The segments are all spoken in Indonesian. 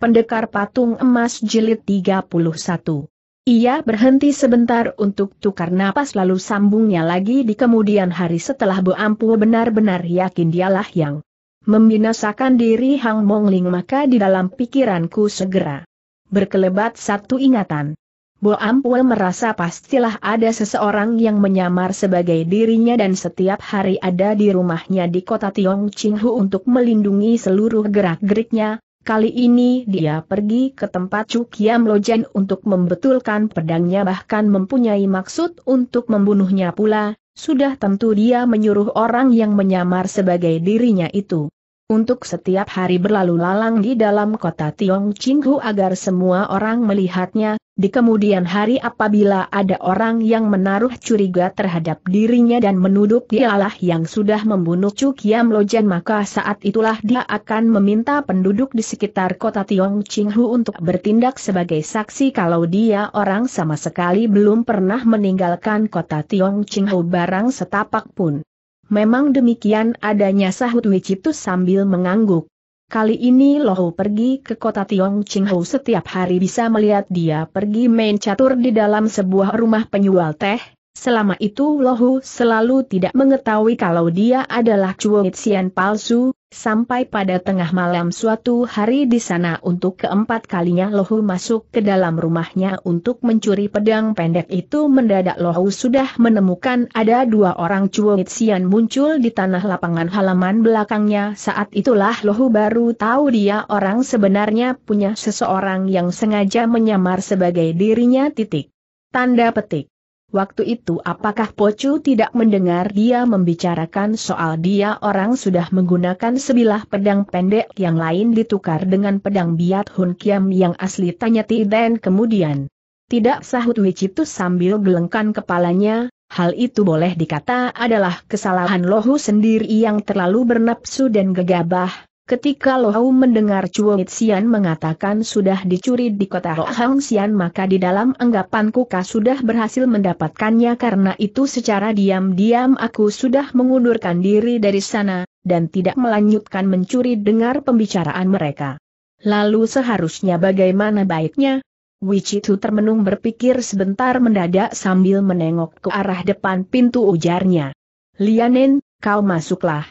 Pendekar Patung Emas Jilid 31. Ia berhenti sebentar untuk tukar napas lalu sambungnya lagi di kemudian hari setelah Bu Ampu benar-benar yakin dialah yang membinasakan diri Hang Mongling maka di dalam pikiranku segera berkelebat satu ingatan. Bo Ampul merasa pastilah ada seseorang yang menyamar sebagai dirinya dan setiap hari ada di rumahnya di kota Tiong Tiongqinghu untuk melindungi seluruh gerak-geriknya, Kali ini dia pergi ke tempat Cukiam Lojen untuk membetulkan pedangnya bahkan mempunyai maksud untuk membunuhnya pula, sudah tentu dia menyuruh orang yang menyamar sebagai dirinya itu untuk setiap hari berlalu lalang di dalam kota Tiong Cinghu agar semua orang melihatnya, di kemudian hari apabila ada orang yang menaruh curiga terhadap dirinya dan menuduh dialah yang sudah membunuh Chu Kiam Lojen maka saat itulah dia akan meminta penduduk di sekitar kota Tiong Cinghu untuk bertindak sebagai saksi kalau dia orang sama sekali belum pernah meninggalkan kota Tiong Cinghu barang setapak pun. Memang demikian adanya sahut Wicitus sambil mengangguk. Kali ini Lohu pergi ke kota Tiong Qinghou setiap hari bisa melihat dia pergi main catur di dalam sebuah rumah penjual teh, Selama itu Lohu selalu tidak mengetahui kalau dia adalah Cuoitsian palsu, sampai pada tengah malam suatu hari di sana untuk keempat kalinya Lohu masuk ke dalam rumahnya untuk mencuri pedang pendek itu mendadak Lohu sudah menemukan ada dua orang Cuoitsian muncul di tanah lapangan halaman belakangnya saat itulah Lohu baru tahu dia orang sebenarnya punya seseorang yang sengaja menyamar sebagai dirinya titik. Tanda petik. Waktu itu apakah Pocu tidak mendengar dia membicarakan soal dia orang sudah menggunakan sebilah pedang pendek yang lain ditukar dengan pedang biat Hun Kiam yang asli tanya Tiden kemudian. Tidak sahut Wicitus sambil gelengkan kepalanya, hal itu boleh dikata adalah kesalahan Lohu sendiri yang terlalu bernapsu dan gegabah, Ketika Lohau mendengar Chuo Xian mengatakan sudah dicuri di kota Hang Xian maka di dalam anggapan Kuka sudah berhasil mendapatkannya karena itu secara diam-diam aku sudah mengundurkan diri dari sana, dan tidak melanjutkan mencuri dengar pembicaraan mereka. Lalu seharusnya bagaimana baiknya? Wichitu termenung berpikir sebentar mendadak sambil menengok ke arah depan pintu ujarnya. Lianen, kau masuklah.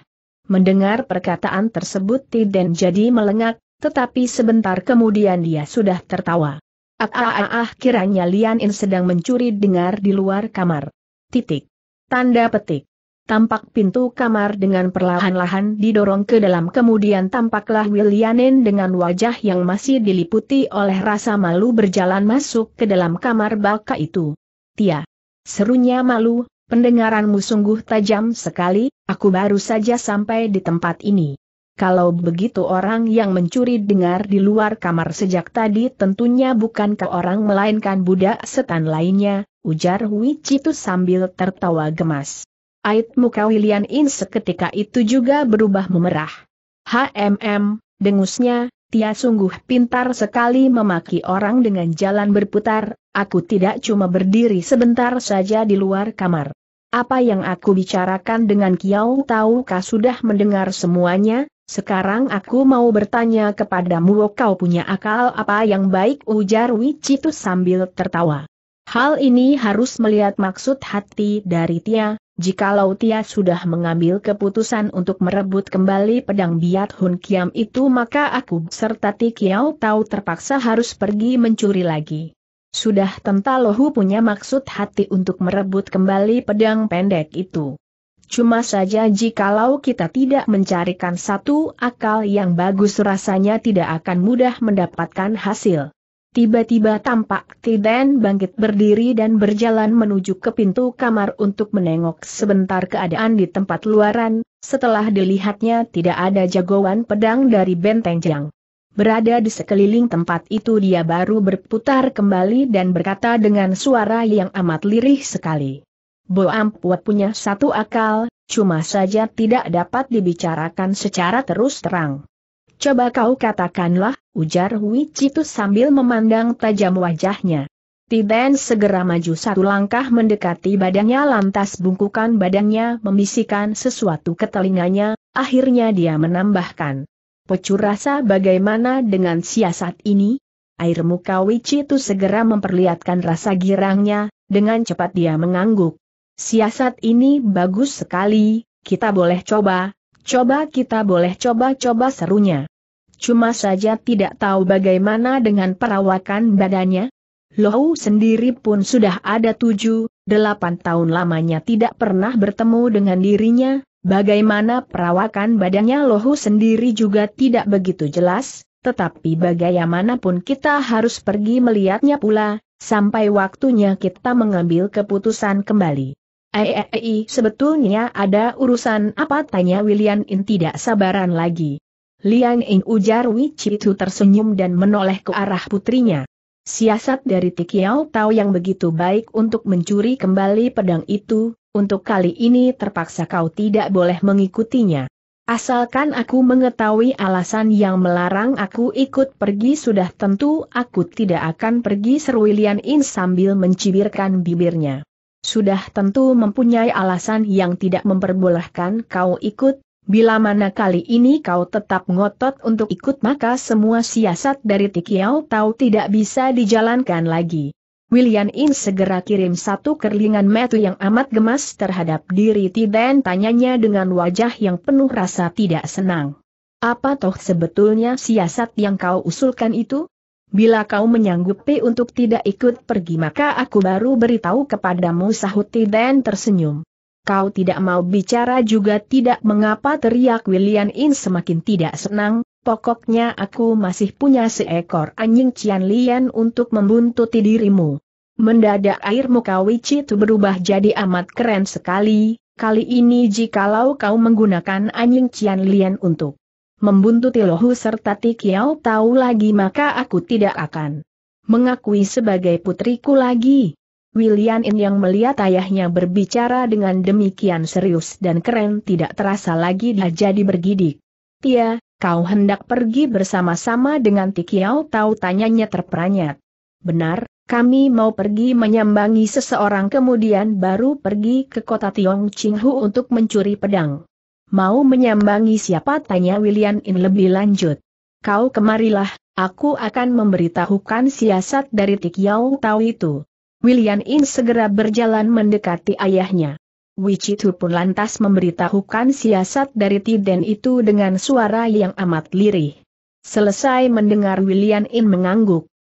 Mendengar perkataan tersebut Tiden jadi melengak, tetapi sebentar kemudian dia sudah tertawa. Ah, ah ah ah, kiranya Lian In sedang mencuri dengar di luar kamar. Titik. Tanda petik. Tampak pintu kamar dengan perlahan-lahan didorong ke dalam kemudian tampaklah Willianin dengan wajah yang masih diliputi oleh rasa malu berjalan masuk ke dalam kamar baka itu. Tia. Serunya malu, Pendengaranmu sungguh tajam sekali, aku baru saja sampai di tempat ini. Kalau begitu orang yang mencuri dengar di luar kamar sejak tadi tentunya bukan ke orang melainkan budak setan lainnya, ujar Hui Citu sambil tertawa gemas. Ait muka William In seketika itu juga berubah memerah. HMM, dengusnya, Tia sungguh pintar sekali memaki orang dengan jalan berputar, aku tidak cuma berdiri sebentar saja di luar kamar. Apa yang aku bicarakan dengan Kiau tahukah sudah mendengar semuanya, sekarang aku mau bertanya kepadamu kau punya akal apa yang baik ujar itu sambil tertawa. Hal ini harus melihat maksud hati dari Tia, Jikalau Tia sudah mengambil keputusan untuk merebut kembali pedang biat Hun Kiam itu maka aku serta Tia tahu terpaksa harus pergi mencuri lagi. Sudah Tentalohu punya maksud hati untuk merebut kembali pedang pendek itu. Cuma saja jikalau kita tidak mencarikan satu akal yang bagus rasanya tidak akan mudah mendapatkan hasil. Tiba-tiba tampak Tiden bangkit berdiri dan berjalan menuju ke pintu kamar untuk menengok sebentar keadaan di tempat luaran, setelah dilihatnya tidak ada jagoan pedang dari Benteng Jiang. Berada di sekeliling tempat itu dia baru berputar kembali dan berkata dengan suara yang amat lirih sekali. Bo Ampuat punya satu akal, cuma saja tidak dapat dibicarakan secara terus terang. Coba kau katakanlah, ujar Hui sambil memandang tajam wajahnya. Tiden segera maju satu langkah mendekati badannya lantas bungkukan badannya membisikkan sesuatu ke telinganya, akhirnya dia menambahkan. Pecu rasa bagaimana dengan siasat ini? Air muka Wichi itu segera memperlihatkan rasa girangnya, dengan cepat dia mengangguk. Siasat ini bagus sekali, kita boleh coba, coba kita boleh coba-coba serunya. Cuma saja tidak tahu bagaimana dengan perawakan badannya. Lohu sendiri pun sudah ada tujuh, delapan tahun lamanya tidak pernah bertemu dengan dirinya, Bagaimana perawakan badannya Lohu sendiri juga tidak begitu jelas, tetapi bagaimanapun kita harus pergi melihatnya pula, sampai waktunya kita mengambil keputusan kembali. Ei, eh, eh, eh, sebetulnya ada urusan apa tanya William In tidak sabaran lagi. Liang In ujar itu tersenyum dan menoleh ke arah putrinya. Siasat dari Tikiao tahu yang begitu baik untuk mencuri kembali pedang itu, untuk kali ini terpaksa kau tidak boleh mengikutinya. Asalkan aku mengetahui alasan yang melarang aku ikut pergi sudah tentu aku tidak akan pergi seru In sambil mencibirkan bibirnya. Sudah tentu mempunyai alasan yang tidak memperbolehkan kau ikut, bila mana kali ini kau tetap ngotot untuk ikut maka semua siasat dari Tikiao tahu tidak bisa dijalankan lagi. William In segera kirim satu kerlingan metu yang amat gemas terhadap diri Tiden tanyanya dengan wajah yang penuh rasa tidak senang. Apa toh sebetulnya siasat yang kau usulkan itu? Bila kau menyanggupi untuk tidak ikut pergi maka aku baru beritahu kepadamu sahut Tiden tersenyum. Kau tidak mau bicara juga tidak mengapa teriak William In semakin tidak senang, Pokoknya aku masih punya seekor anjing Cian Lian untuk membuntuti dirimu. Mendadak air muka Wichi itu berubah jadi amat keren sekali, kali ini jikalau kau menggunakan anjing Cian Lian untuk membuntuti lohu serta Tikiau tahu lagi maka aku tidak akan mengakui sebagai putriku lagi. William In yang melihat ayahnya berbicara dengan demikian serius dan keren tidak terasa lagi dia jadi bergidik. Tia, Kau hendak pergi bersama-sama dengan Tikiau tahu tanyanya terperanyat. Benar, kami mau pergi menyambangi seseorang kemudian baru pergi ke kota Tiong Qinghu untuk mencuri pedang. Mau menyambangi siapa tanya William In lebih lanjut. Kau kemarilah, aku akan memberitahukan siasat dari Tikiau tahu itu. William In segera berjalan mendekati ayahnya. Wichitu pun lantas memberitahukan siasat dari Tiden itu dengan suara yang amat lirih. Selesai mendengar William In mengangguk.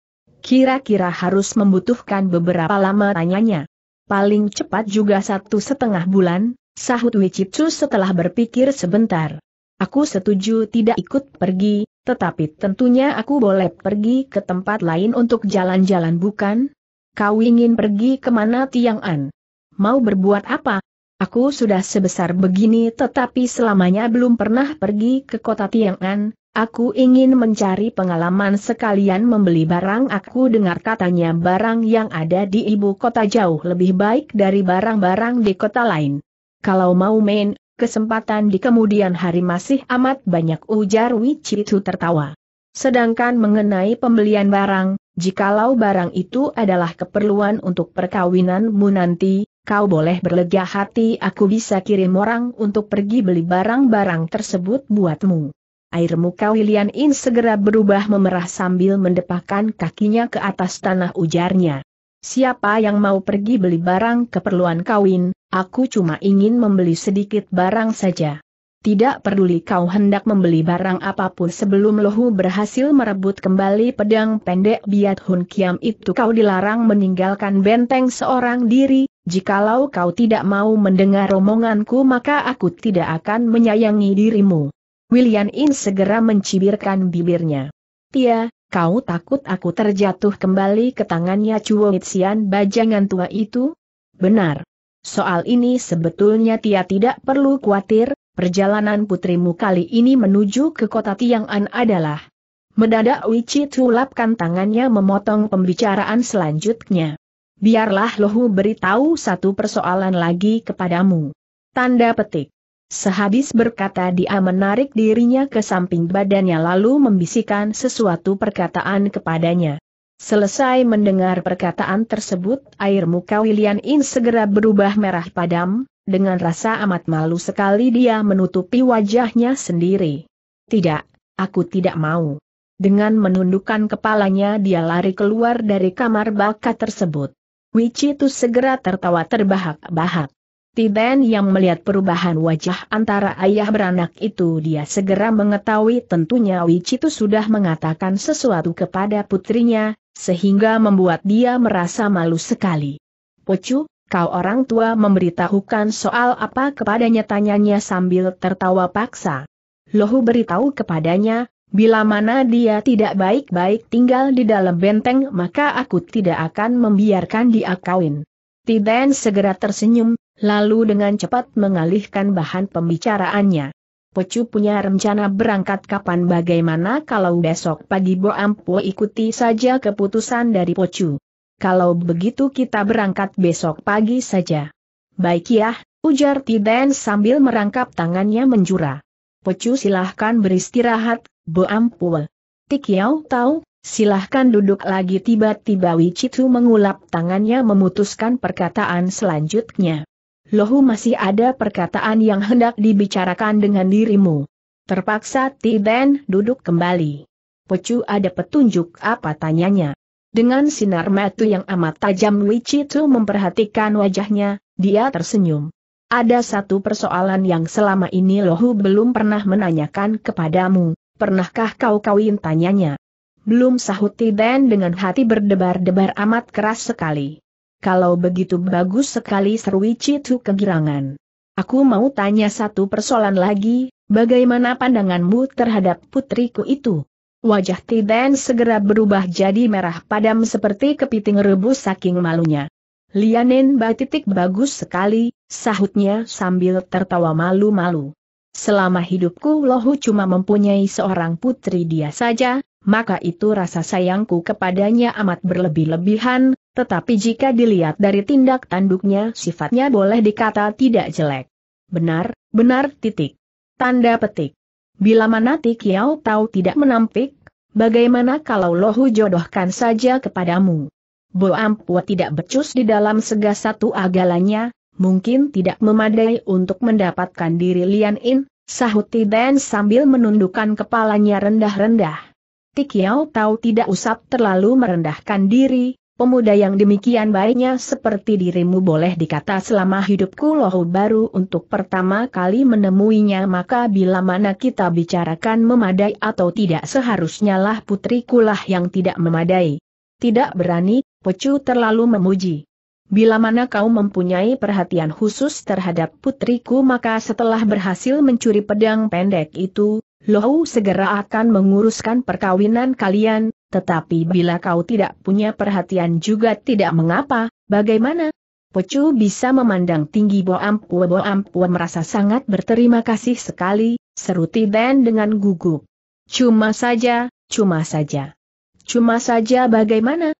Kira-kira harus membutuhkan beberapa lama tanyanya. Paling cepat juga satu setengah bulan, sahut Wicitu setelah berpikir sebentar. Aku setuju tidak ikut pergi, tetapi tentunya aku boleh pergi ke tempat lain untuk jalan-jalan bukan? Kau ingin pergi kemana Tiang An? Mau berbuat apa? Aku sudah sebesar begini tetapi selamanya belum pernah pergi ke kota Tiang'an, aku ingin mencari pengalaman sekalian membeli barang aku dengar katanya barang yang ada di ibu kota jauh lebih baik dari barang-barang di kota lain. Kalau mau main, kesempatan di kemudian hari masih amat banyak ujar itu tertawa. Sedangkan mengenai pembelian barang, jikalau barang itu adalah keperluan untuk perkawinanmu nanti, kau boleh berlega hati aku bisa kirim orang untuk pergi beli barang-barang tersebut buatmu. Air muka William In segera berubah memerah sambil mendepakan kakinya ke atas tanah ujarnya. Siapa yang mau pergi beli barang keperluan kawin, aku cuma ingin membeli sedikit barang saja. Tidak peduli kau hendak membeli barang apapun sebelum Lohu berhasil merebut kembali pedang pendek Biat Hun Kiam itu kau dilarang meninggalkan benteng seorang diri, jikalau kau tidak mau mendengar omonganku maka aku tidak akan menyayangi dirimu. William In segera mencibirkan bibirnya. Tia, kau takut aku terjatuh kembali ke tangannya Chuo Xian bajangan tua itu? Benar. Soal ini sebetulnya Tia tidak perlu khawatir, perjalanan putrimu kali ini menuju ke kota Tiang'an adalah. Mendadak Wichi tulapkan tangannya memotong pembicaraan selanjutnya. Biarlah Lohu beritahu satu persoalan lagi kepadamu. Tanda petik. Sehabis berkata dia menarik dirinya ke samping badannya lalu membisikkan sesuatu perkataan kepadanya. Selesai mendengar perkataan tersebut, air muka William In segera berubah merah padam, dengan rasa amat malu sekali dia menutupi wajahnya sendiri. Tidak, aku tidak mau. Dengan menundukkan kepalanya dia lari keluar dari kamar bakat tersebut. itu segera tertawa terbahak-bahak. Tiden yang melihat perubahan wajah antara ayah beranak itu dia segera mengetahui tentunya itu sudah mengatakan sesuatu kepada putrinya, sehingga membuat dia merasa malu sekali. Pocu, Kau orang tua memberitahukan soal apa kepadanya tanyanya sambil tertawa paksa. Lohu beritahu kepadanya, bila mana dia tidak baik-baik tinggal di dalam benteng maka aku tidak akan membiarkan dia kawin. Tiden segera tersenyum, lalu dengan cepat mengalihkan bahan pembicaraannya. Pecu punya rencana berangkat kapan bagaimana kalau besok pagi Bo Ampo ikuti saja keputusan dari Pocu kalau begitu kita berangkat besok pagi saja. Baik ya, ujar Tiden sambil merangkap tangannya menjura. Pecu silahkan beristirahat, Bo Ampul. Tik tahu, silahkan duduk lagi tiba-tiba Wicitu mengulap tangannya memutuskan perkataan selanjutnya. Lohu masih ada perkataan yang hendak dibicarakan dengan dirimu. Terpaksa Tiden duduk kembali. Pecu ada petunjuk apa tanyanya. Dengan sinar mata yang amat tajam Tu memperhatikan wajahnya, dia tersenyum. Ada satu persoalan yang selama ini Lohu belum pernah menanyakan kepadamu, pernahkah kau kawin tanyanya? Belum sahut Tiden dengan hati berdebar-debar amat keras sekali. Kalau begitu bagus sekali seru tuh kegirangan. Aku mau tanya satu persoalan lagi, bagaimana pandanganmu terhadap putriku itu? Wajah Tiden segera berubah jadi merah padam seperti kepiting rebus saking malunya. Lianin ba titik bagus sekali, sahutnya sambil tertawa malu-malu. Selama hidupku lohu cuma mempunyai seorang putri dia saja, maka itu rasa sayangku kepadanya amat berlebih-lebihan, tetapi jika dilihat dari tindak tanduknya sifatnya boleh dikata tidak jelek. Benar, benar titik. Tanda petik. Bila mana Tikiao tahu tidak menampik, bagaimana kalau Lohu jodohkan saja kepadamu? Bo Ampua tidak becus di dalam sega satu agalanya, mungkin tidak memadai untuk mendapatkan diri Lian In, sahut Tiden sambil menundukkan kepalanya rendah-rendah. Tikiao tahu tidak usap terlalu merendahkan diri, Pemuda yang demikian baiknya seperti dirimu boleh dikata selama hidupku loh baru untuk pertama kali menemuinya maka bila mana kita bicarakan memadai atau tidak seharusnya lah putriku lah yang tidak memadai. Tidak berani, pecu terlalu memuji. Bila mana kau mempunyai perhatian khusus terhadap putriku maka setelah berhasil mencuri pedang pendek itu, Lohu segera akan menguruskan perkawinan kalian, tetapi bila kau tidak punya perhatian juga tidak mengapa, bagaimana? Pecu bisa memandang tinggi Boampua Boampua merasa sangat berterima kasih sekali, seruti Tiden dengan gugup. Cuma saja, cuma saja. Cuma saja bagaimana?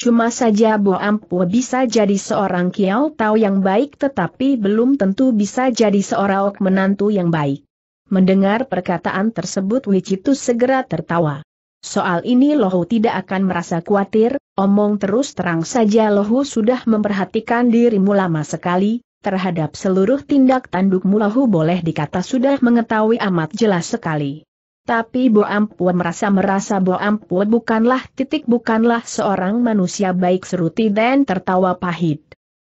Cuma saja Bo Ampu bisa jadi seorang Kiao Tao yang baik tetapi belum tentu bisa jadi seorang ok menantu yang baik. Mendengar perkataan tersebut Wichitu segera tertawa. Soal ini Lohu tidak akan merasa khawatir, omong terus terang saja Lohu sudah memperhatikan dirimu lama sekali, terhadap seluruh tindak tandukmu Lohu boleh dikata sudah mengetahui amat jelas sekali. Tapi Bo Ampua merasa-merasa Bo Ampua bukanlah titik bukanlah seorang manusia baik seruti dan tertawa pahit.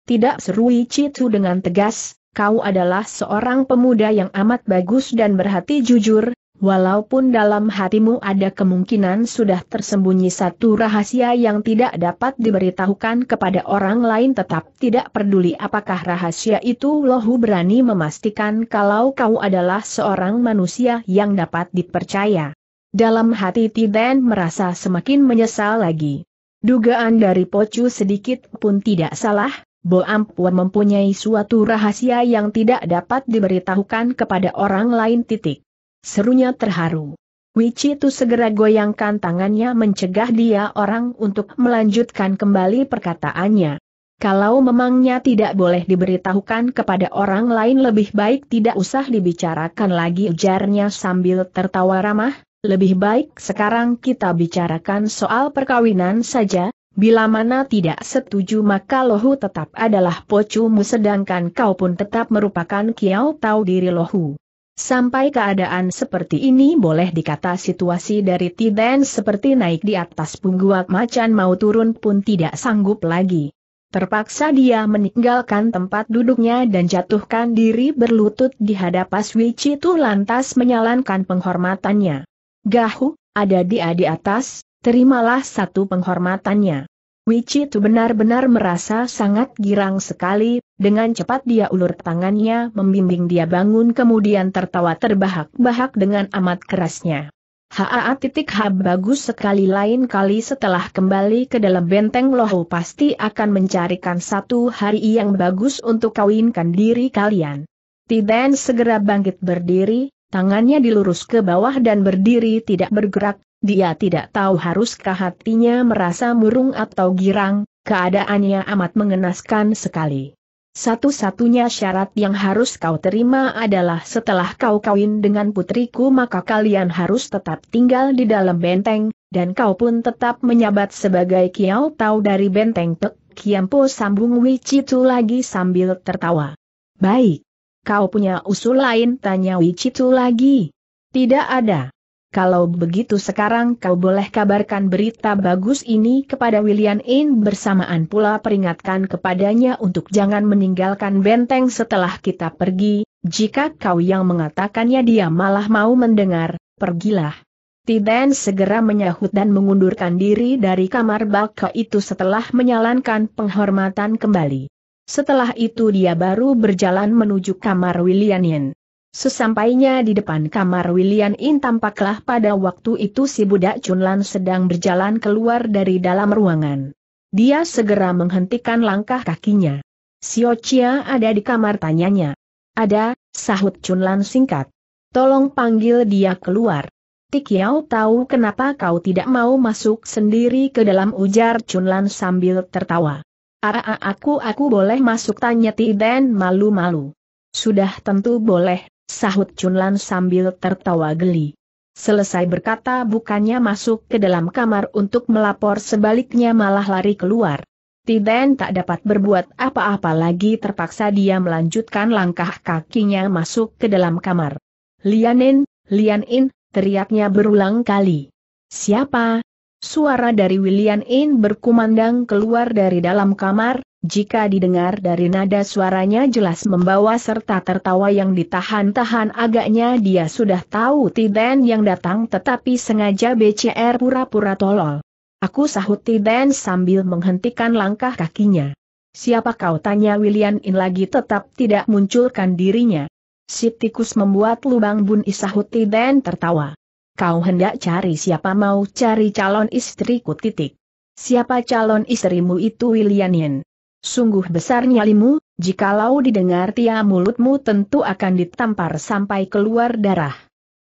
Tidak serui Citu dengan tegas, kau adalah seorang pemuda yang amat bagus dan berhati jujur, Walaupun dalam hatimu ada kemungkinan sudah tersembunyi satu rahasia yang tidak dapat diberitahukan kepada orang lain tetap tidak peduli apakah rahasia itu lohu berani memastikan kalau kau adalah seorang manusia yang dapat dipercaya. Dalam hati Tiden merasa semakin menyesal lagi. Dugaan dari Pocu sedikit pun tidak salah, Bo Ampua mempunyai suatu rahasia yang tidak dapat diberitahukan kepada orang lain titik. Serunya terharu. itu segera goyangkan tangannya mencegah dia orang untuk melanjutkan kembali perkataannya. Kalau memangnya tidak boleh diberitahukan kepada orang lain lebih baik tidak usah dibicarakan lagi ujarnya sambil tertawa ramah, lebih baik sekarang kita bicarakan soal perkawinan saja, bila mana tidak setuju maka lohu tetap adalah pocumu sedangkan kau pun tetap merupakan kiau tahu diri lohu. Sampai keadaan seperti ini boleh dikata situasi dari Tiden seperti naik di atas pungguak macan mau turun pun tidak sanggup lagi. Terpaksa dia meninggalkan tempat duduknya dan jatuhkan diri berlutut di hadapan Wici itu lantas menyalankan penghormatannya. Gahu, ada dia di atas, terimalah satu penghormatannya. Wichi itu benar-benar merasa sangat girang sekali, dengan cepat dia ulur tangannya membimbing dia bangun kemudian tertawa terbahak-bahak dengan amat kerasnya. Haa titik ha bagus sekali lain kali setelah kembali ke dalam benteng lohu pasti akan mencarikan satu hari yang bagus untuk kawinkan diri kalian. Tiden segera bangkit berdiri, tangannya dilurus ke bawah dan berdiri tidak bergerak, dia tidak tahu haruskah hatinya merasa murung atau girang, keadaannya amat mengenaskan sekali. Satu-satunya syarat yang harus kau terima adalah setelah kau kawin dengan putriku maka kalian harus tetap tinggal di dalam benteng, dan kau pun tetap menyabat sebagai kiau tau dari benteng Pek Kiampo sambung Wicitu lagi sambil tertawa. Baik. Kau punya usul lain tanya Wicitu lagi. Tidak ada. Kalau begitu sekarang kau boleh kabarkan berita bagus ini kepada William In bersamaan pula peringatkan kepadanya untuk jangan meninggalkan benteng setelah kita pergi, jika kau yang mengatakannya dia malah mau mendengar, pergilah. Tiden segera menyahut dan mengundurkan diri dari kamar baka itu setelah menyalankan penghormatan kembali. Setelah itu dia baru berjalan menuju kamar William In. Sesampainya di depan kamar William In tampaklah pada waktu itu si budak Chunlan sedang berjalan keluar dari dalam ruangan. Dia segera menghentikan langkah kakinya. Sio Chia ada di kamar tanyanya. Ada, sahut Chunlan singkat. Tolong panggil dia keluar. Tik Yao tahu kenapa kau tidak mau masuk sendiri ke dalam ujar Chunlan sambil tertawa. Ara ah, ah, aku aku boleh masuk tanya Ti malu-malu. Sudah tentu boleh, sahut Chunlan sambil tertawa geli. Selesai berkata bukannya masuk ke dalam kamar untuk melapor sebaliknya malah lari keluar. Tiden tak dapat berbuat apa-apa lagi terpaksa dia melanjutkan langkah kakinya masuk ke dalam kamar. Lianin, Lianin, teriaknya berulang kali. Siapa? Suara dari William In berkumandang keluar dari dalam kamar, jika didengar dari nada suaranya jelas membawa serta tertawa yang ditahan-tahan agaknya dia sudah tahu Tiden yang datang tetapi sengaja BCR pura-pura tolol. Aku sahut Tiden sambil menghentikan langkah kakinya. Siapa kau tanya William In lagi tetap tidak munculkan dirinya. Si tikus membuat lubang bun isahut Tiden tertawa. Kau hendak cari siapa mau cari calon istriku titik. Siapa calon istrimu itu Williamin? Sungguh besar nyalimu, jikalau didengar tia mulutmu tentu akan ditampar sampai keluar darah.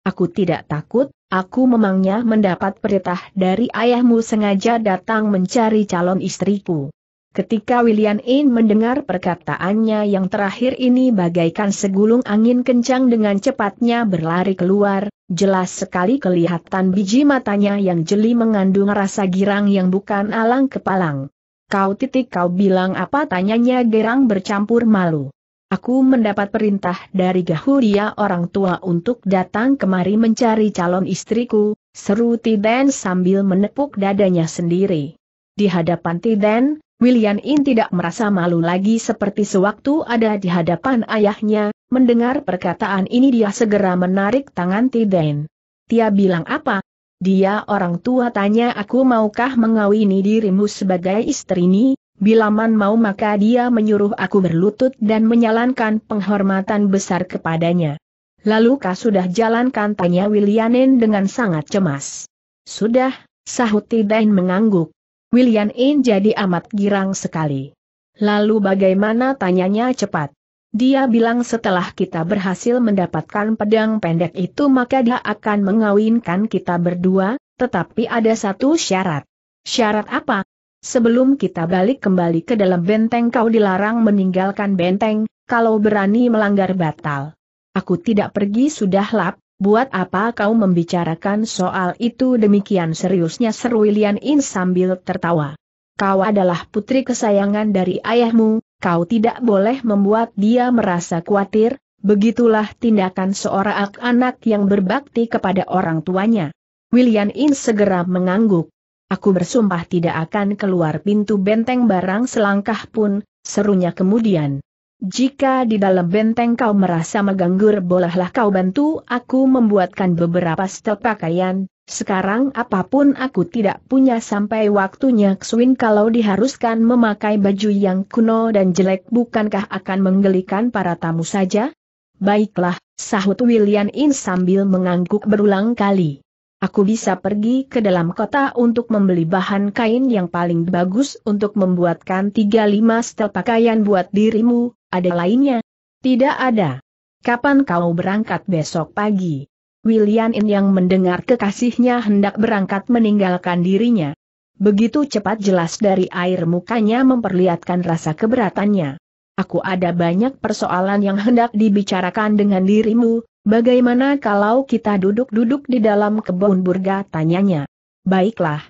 Aku tidak takut, aku memangnya mendapat perintah dari ayahmu sengaja datang mencari calon istriku. Ketika William In mendengar perkataannya yang terakhir ini bagaikan segulung angin kencang dengan cepatnya berlari keluar, jelas sekali kelihatan biji matanya yang jeli mengandung rasa girang yang bukan alang kepalang. Kau titik kau bilang apa tanyanya Gerang bercampur malu. Aku mendapat perintah dari Gahuria orang tua untuk datang kemari mencari calon istriku, seru Tiden sambil menepuk dadanya sendiri. Di hadapan Tiden, William In tidak merasa malu lagi seperti sewaktu ada di hadapan ayahnya, mendengar perkataan ini dia segera menarik tangan Tiden. Tia bilang apa, dia orang tua tanya aku maukah mengawini dirimu sebagai istri ini, bilaman mau maka dia menyuruh aku berlutut dan menyalankan penghormatan besar kepadanya. Lalu kah sudah jalankan tanya Willianin dengan sangat cemas. Sudah, sahut Tidain mengangguk. Willianin jadi amat girang sekali. Lalu bagaimana tanyanya cepat. Dia bilang setelah kita berhasil mendapatkan pedang pendek itu maka dia akan mengawinkan kita berdua, tetapi ada satu syarat. Syarat apa? Sebelum kita balik kembali ke dalam benteng kau dilarang meninggalkan benteng, kalau berani melanggar batal. Aku tidak pergi sudah lap, buat apa kau membicarakan soal itu demikian seriusnya seru Lian In sambil tertawa. Kau adalah putri kesayangan dari ayahmu, kau tidak boleh membuat dia merasa khawatir, begitulah tindakan seorang anak yang berbakti kepada orang tuanya. William In segera mengangguk. Aku bersumpah tidak akan keluar pintu benteng barang selangkah pun, serunya kemudian. Jika di dalam benteng kau merasa mengganggu bolehlah kau bantu aku membuatkan beberapa setel pakaian, sekarang apapun aku tidak punya sampai waktunya Ksuin kalau diharuskan memakai baju yang kuno dan jelek bukankah akan menggelikan para tamu saja? Baiklah, sahut William In sambil mengangguk berulang kali. Aku bisa pergi ke dalam kota untuk membeli bahan kain yang paling bagus untuk membuatkan 35 setel pakaian buat dirimu, ada lainnya? Tidak ada. Kapan kau berangkat besok pagi? William In yang mendengar kekasihnya hendak berangkat meninggalkan dirinya. Begitu cepat jelas dari air mukanya memperlihatkan rasa keberatannya. Aku ada banyak persoalan yang hendak dibicarakan dengan dirimu, bagaimana kalau kita duduk-duduk di dalam kebun burga tanyanya. Baiklah.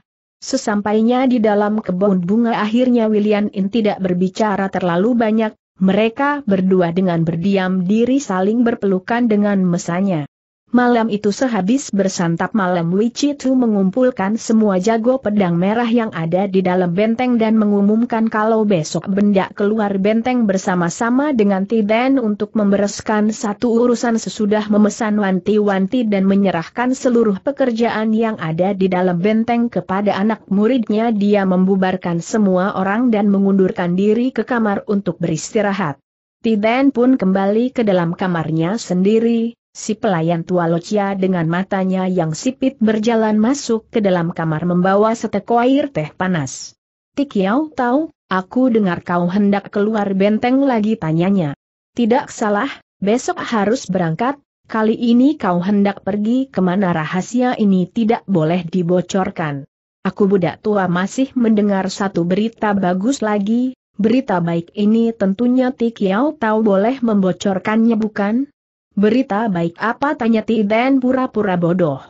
Sesampainya di dalam kebun bunga akhirnya William In tidak berbicara terlalu banyak, mereka berdua dengan berdiam diri saling berpelukan dengan mesanya. Malam itu sehabis bersantap malam tu mengumpulkan semua jago pedang merah yang ada di dalam benteng dan mengumumkan kalau besok benda keluar benteng bersama-sama dengan Tiden untuk membereskan satu urusan sesudah memesan wanti-wanti dan menyerahkan seluruh pekerjaan yang ada di dalam benteng kepada anak muridnya dia membubarkan semua orang dan mengundurkan diri ke kamar untuk beristirahat. Tiden pun kembali ke dalam kamarnya sendiri, Si pelayan tua Locia dengan matanya yang sipit berjalan masuk ke dalam kamar membawa seteko air teh panas. Tikiau tahu, aku dengar kau hendak keluar benteng lagi tanyanya. Tidak salah, besok harus berangkat, kali ini kau hendak pergi kemana rahasia ini tidak boleh dibocorkan. Aku budak tua masih mendengar satu berita bagus lagi, berita baik ini tentunya Tikiau tahu boleh membocorkannya bukan? Berita baik apa tanya Tiden pura-pura bodoh.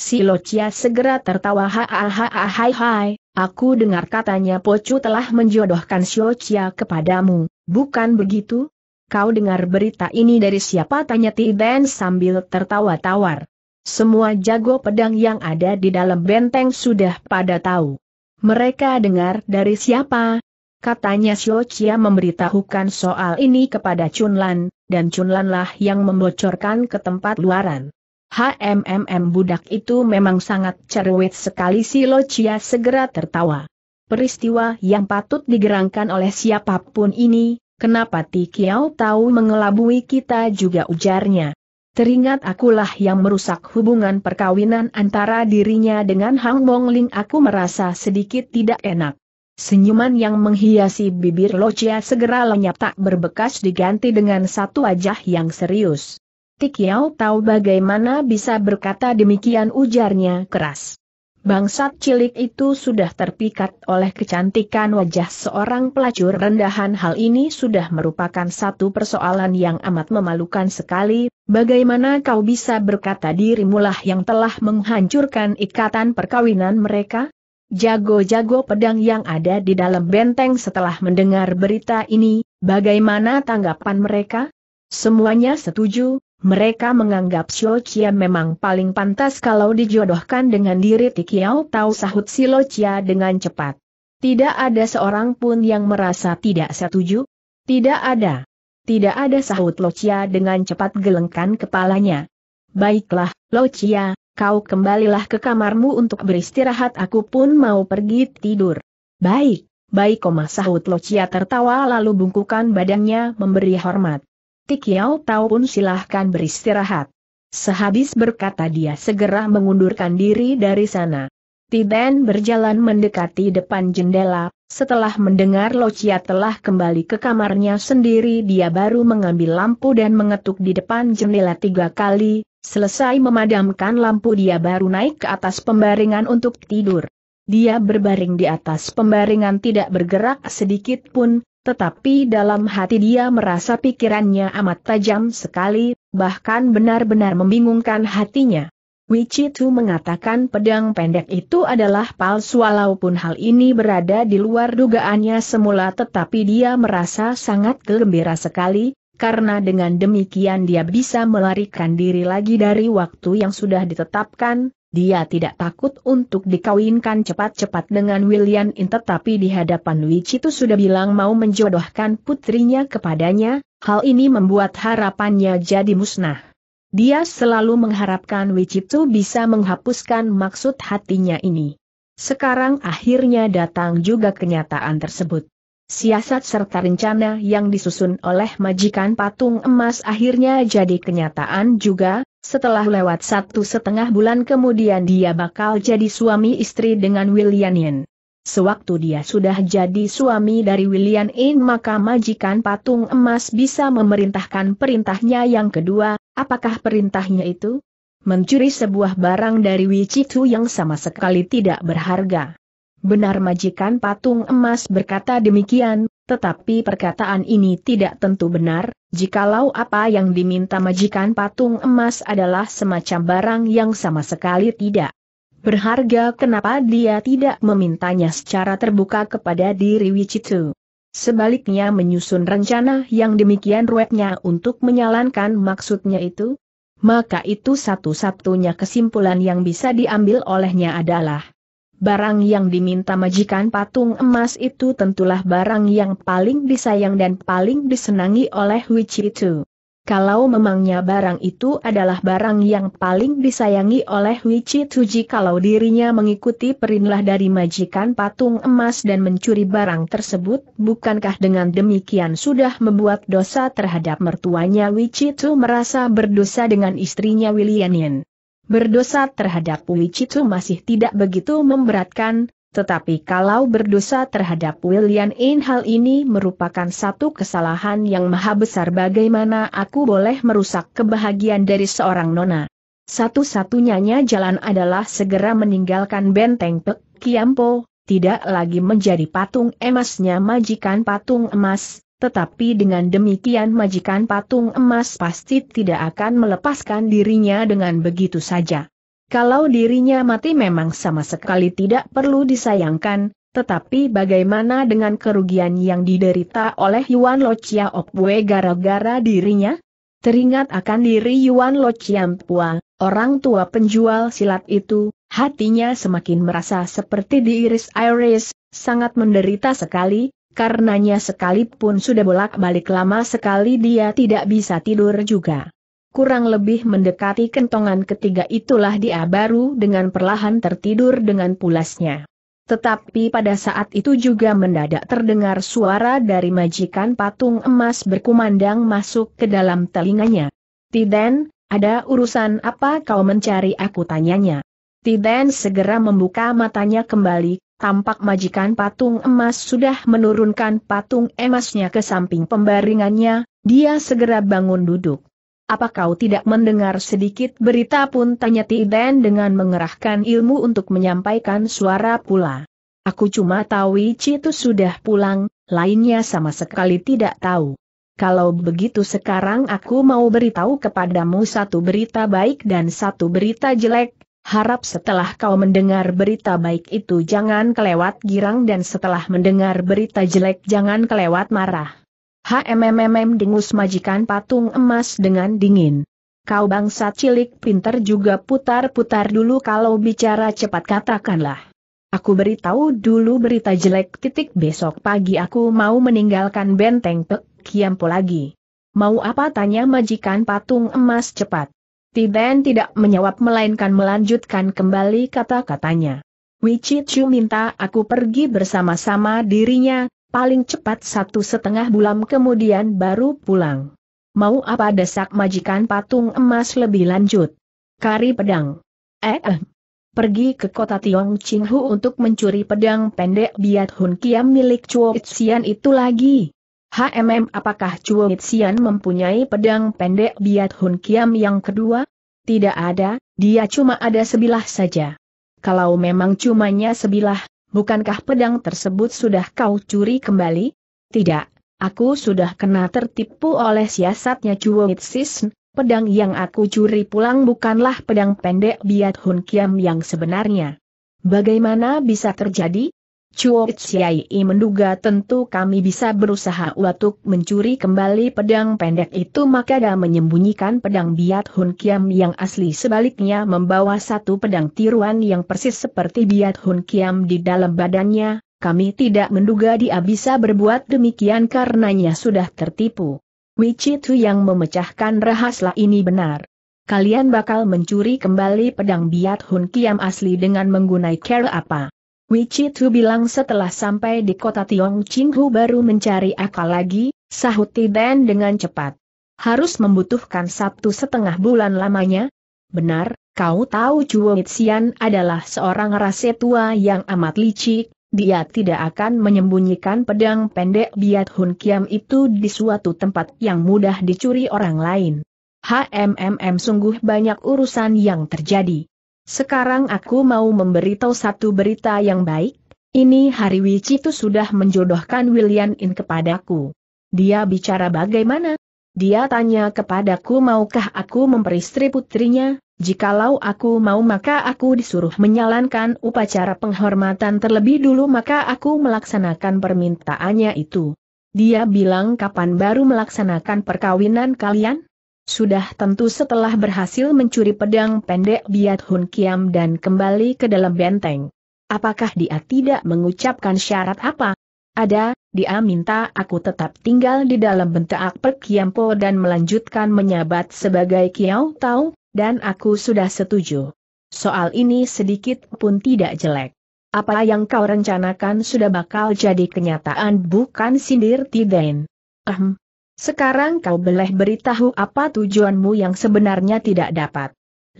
Si Locia segera tertawa ha ha hai hai, aku dengar katanya Pocu telah menjodohkan Siocia kepadamu, bukan begitu? Kau dengar berita ini dari siapa tanya Tiden sambil tertawa tawar. Semua jago pedang yang ada di dalam benteng sudah pada tahu. Mereka dengar dari siapa? Katanya Siocia memberitahukan soal ini kepada Chunlan, dan Chunlanlah yang membocorkan ke tempat luaran. HMMM budak itu memang sangat cerewet sekali si Locia segera tertawa. Peristiwa yang patut digerangkan oleh siapapun ini, kenapa Ti Kiao tahu mengelabui kita juga ujarnya. Teringat akulah yang merusak hubungan perkawinan antara dirinya dengan Hang Mong Ling. aku merasa sedikit tidak enak. Senyuman yang menghiasi bibir Locia segera lenyap tak berbekas diganti dengan satu wajah yang serius. Tikiao tahu bagaimana bisa berkata demikian ujarnya keras. Bangsat cilik itu sudah terpikat oleh kecantikan wajah seorang pelacur rendahan hal ini sudah merupakan satu persoalan yang amat memalukan sekali, bagaimana kau bisa berkata dirimulah yang telah menghancurkan ikatan perkawinan mereka? Jago-jago pedang yang ada di dalam benteng setelah mendengar berita ini, bagaimana tanggapan mereka? Semuanya setuju, mereka menganggap Xiao Chia memang paling pantas kalau dijodohkan dengan diri Tikiao Tau sahut Lo Chia dengan cepat. Tidak ada seorang pun yang merasa tidak setuju? Tidak ada. Tidak ada sahut Lo Chia dengan cepat gelengkan kepalanya. Baiklah, Lo Chia, kau kembalilah ke kamarmu untuk beristirahat aku pun mau pergi tidur. Baik, baik koma sahut Locia tertawa lalu bungkukan badannya memberi hormat. Tikiao tahu pun silahkan beristirahat. Sehabis berkata dia segera mengundurkan diri dari sana. Tiden berjalan mendekati depan jendela, setelah mendengar Locia telah kembali ke kamarnya sendiri dia baru mengambil lampu dan mengetuk di depan jendela tiga kali, Selesai memadamkan lampu dia baru naik ke atas pembaringan untuk tidur. Dia berbaring di atas pembaringan tidak bergerak sedikit pun, tetapi dalam hati dia merasa pikirannya amat tajam sekali, bahkan benar-benar membingungkan hatinya. Wichitu mengatakan pedang pendek itu adalah palsu walaupun hal ini berada di luar dugaannya semula tetapi dia merasa sangat gembira sekali, karena dengan demikian dia bisa melarikan diri lagi dari waktu yang sudah ditetapkan, dia tidak takut untuk dikawinkan cepat-cepat dengan William In tetapi di hadapan itu sudah bilang mau menjodohkan putrinya kepadanya, hal ini membuat harapannya jadi musnah. Dia selalu mengharapkan Wicitu bisa menghapuskan maksud hatinya ini. Sekarang akhirnya datang juga kenyataan tersebut. Siasat serta rencana yang disusun oleh majikan patung emas akhirnya jadi kenyataan juga, setelah lewat satu setengah bulan kemudian dia bakal jadi suami istri dengan William Yin. Sewaktu dia sudah jadi suami dari William In maka majikan patung emas bisa memerintahkan perintahnya yang kedua, apakah perintahnya itu? Mencuri sebuah barang dari Wichitu yang sama sekali tidak berharga. Benar majikan patung emas berkata demikian, tetapi perkataan ini tidak tentu benar, jikalau apa yang diminta majikan patung emas adalah semacam barang yang sama sekali tidak berharga kenapa dia tidak memintanya secara terbuka kepada diri Wicitu. Sebaliknya menyusun rencana yang demikian ruwetnya untuk menyalankan maksudnya itu, maka itu satu-satunya kesimpulan yang bisa diambil olehnya adalah barang yang diminta majikan patung emas itu tentulah barang yang paling disayang dan paling disenangi oleh Wici itu. Kalau memangnya barang itu adalah barang yang paling disayangi oleh Wici Tuji kalau dirinya mengikuti perintah dari majikan patung emas dan mencuri barang tersebut, bukankah dengan demikian sudah membuat dosa terhadap mertuanya Wici Tu merasa berdosa dengan istrinya William Berdosa terhadap Wichitu masih tidak begitu memberatkan, tetapi kalau berdosa terhadap William In hal ini merupakan satu kesalahan yang maha besar bagaimana aku boleh merusak kebahagiaan dari seorang nona. Satu-satunya jalan adalah segera meninggalkan benteng Pek Kiampo, tidak lagi menjadi patung emasnya majikan patung emas, tetapi dengan demikian majikan patung emas pasti tidak akan melepaskan dirinya dengan begitu saja. Kalau dirinya mati memang sama sekali tidak perlu disayangkan, tetapi bagaimana dengan kerugian yang diderita oleh Yuan Lo Opwe gara-gara dirinya? Teringat akan diri Yuan Lo Pua, orang tua penjual silat itu, hatinya semakin merasa seperti diiris-iris, sangat menderita sekali, Karenanya sekalipun sudah bolak-balik lama sekali dia tidak bisa tidur juga. Kurang lebih mendekati kentongan ketiga itulah dia baru dengan perlahan tertidur dengan pulasnya. Tetapi pada saat itu juga mendadak terdengar suara dari majikan patung emas berkumandang masuk ke dalam telinganya. Tiden, ada urusan apa kau mencari aku tanyanya. Tiden segera membuka matanya kembali, tampak majikan patung emas sudah menurunkan patung emasnya ke samping pembaringannya, dia segera bangun duduk. Apa kau tidak mendengar sedikit berita pun tanya Tiden dengan mengerahkan ilmu untuk menyampaikan suara pula. Aku cuma tahu itu sudah pulang, lainnya sama sekali tidak tahu. Kalau begitu sekarang aku mau beritahu kepadamu satu berita baik dan satu berita jelek, harap setelah kau mendengar berita baik itu jangan kelewat girang dan setelah mendengar berita jelek jangan kelewat marah. Hmmm, dengus majikan patung emas dengan dingin. Kau bangsa cilik pinter juga putar-putar dulu kalau bicara cepat katakanlah. Aku beritahu dulu berita jelek titik besok pagi aku mau meninggalkan benteng Pek Kiampo lagi. Mau apa tanya majikan patung emas cepat. Tiben tidak menjawab melainkan melanjutkan kembali kata-katanya. Wichichu minta aku pergi bersama-sama dirinya, paling cepat satu setengah bulan kemudian baru pulang. Mau apa desak majikan patung emas lebih lanjut? Kari pedang. Eh, eh. Pergi ke kota Tiong Ching Hu untuk mencuri pedang pendek Biat Hun Kiam milik Chuo Xian itu lagi. HMM apakah Chuo Xian mempunyai pedang pendek Biat Hun Kiam yang kedua? Tidak ada, dia cuma ada sebilah saja. Kalau memang cumanya sebilah, bukankah pedang tersebut sudah kau curi kembali? Tidak, aku sudah kena tertipu oleh siasatnya Chuo Xian. Pedang yang aku curi pulang bukanlah pedang pendek Biat Hun Kiam yang sebenarnya. Bagaimana bisa terjadi? Chuo Tsiai menduga tentu kami bisa berusaha untuk mencuri kembali pedang pendek itu maka dia menyembunyikan pedang Biat Hun Kiam yang asli sebaliknya membawa satu pedang tiruan yang persis seperti Biat Hun Kiam di dalam badannya, kami tidak menduga dia bisa berbuat demikian karenanya sudah tertipu. Wichitu yang memecahkan rahasia ini benar. Kalian bakal mencuri kembali pedang Biat Hun Kiam asli dengan menggunakan cara apa? tu bilang setelah sampai di kota Tiong Qinghu baru mencari akal lagi, sahut Tiden dengan cepat. Harus membutuhkan Sabtu setengah bulan lamanya? Benar, kau tahu Chuo Xian adalah seorang rase tua yang amat licik, dia tidak akan menyembunyikan pedang pendek Biat Hun Kiam itu di suatu tempat yang mudah dicuri orang lain. HMMM sungguh banyak urusan yang terjadi. Sekarang aku mau memberitahu satu berita yang baik. Ini Hari tuh sudah menjodohkan William In kepadaku. Dia bicara bagaimana? Dia tanya kepadaku maukah aku memperistri putrinya, jikalau aku mau maka aku disuruh menyalankan upacara penghormatan terlebih dulu maka aku melaksanakan permintaannya itu. Dia bilang kapan baru melaksanakan perkawinan kalian? Sudah tentu setelah berhasil mencuri pedang pendek Biat Hun Kiam dan kembali ke dalam benteng. Apakah dia tidak mengucapkan syarat apa? Ada, dia minta aku tetap tinggal di dalam bentak perkiampo dan melanjutkan menyabat sebagai kiau tau, dan aku sudah setuju. Soal ini sedikit pun tidak jelek. Apa yang kau rencanakan sudah bakal jadi kenyataan bukan sindir Tiden. Ahem, sekarang kau boleh beritahu apa tujuanmu yang sebenarnya tidak dapat.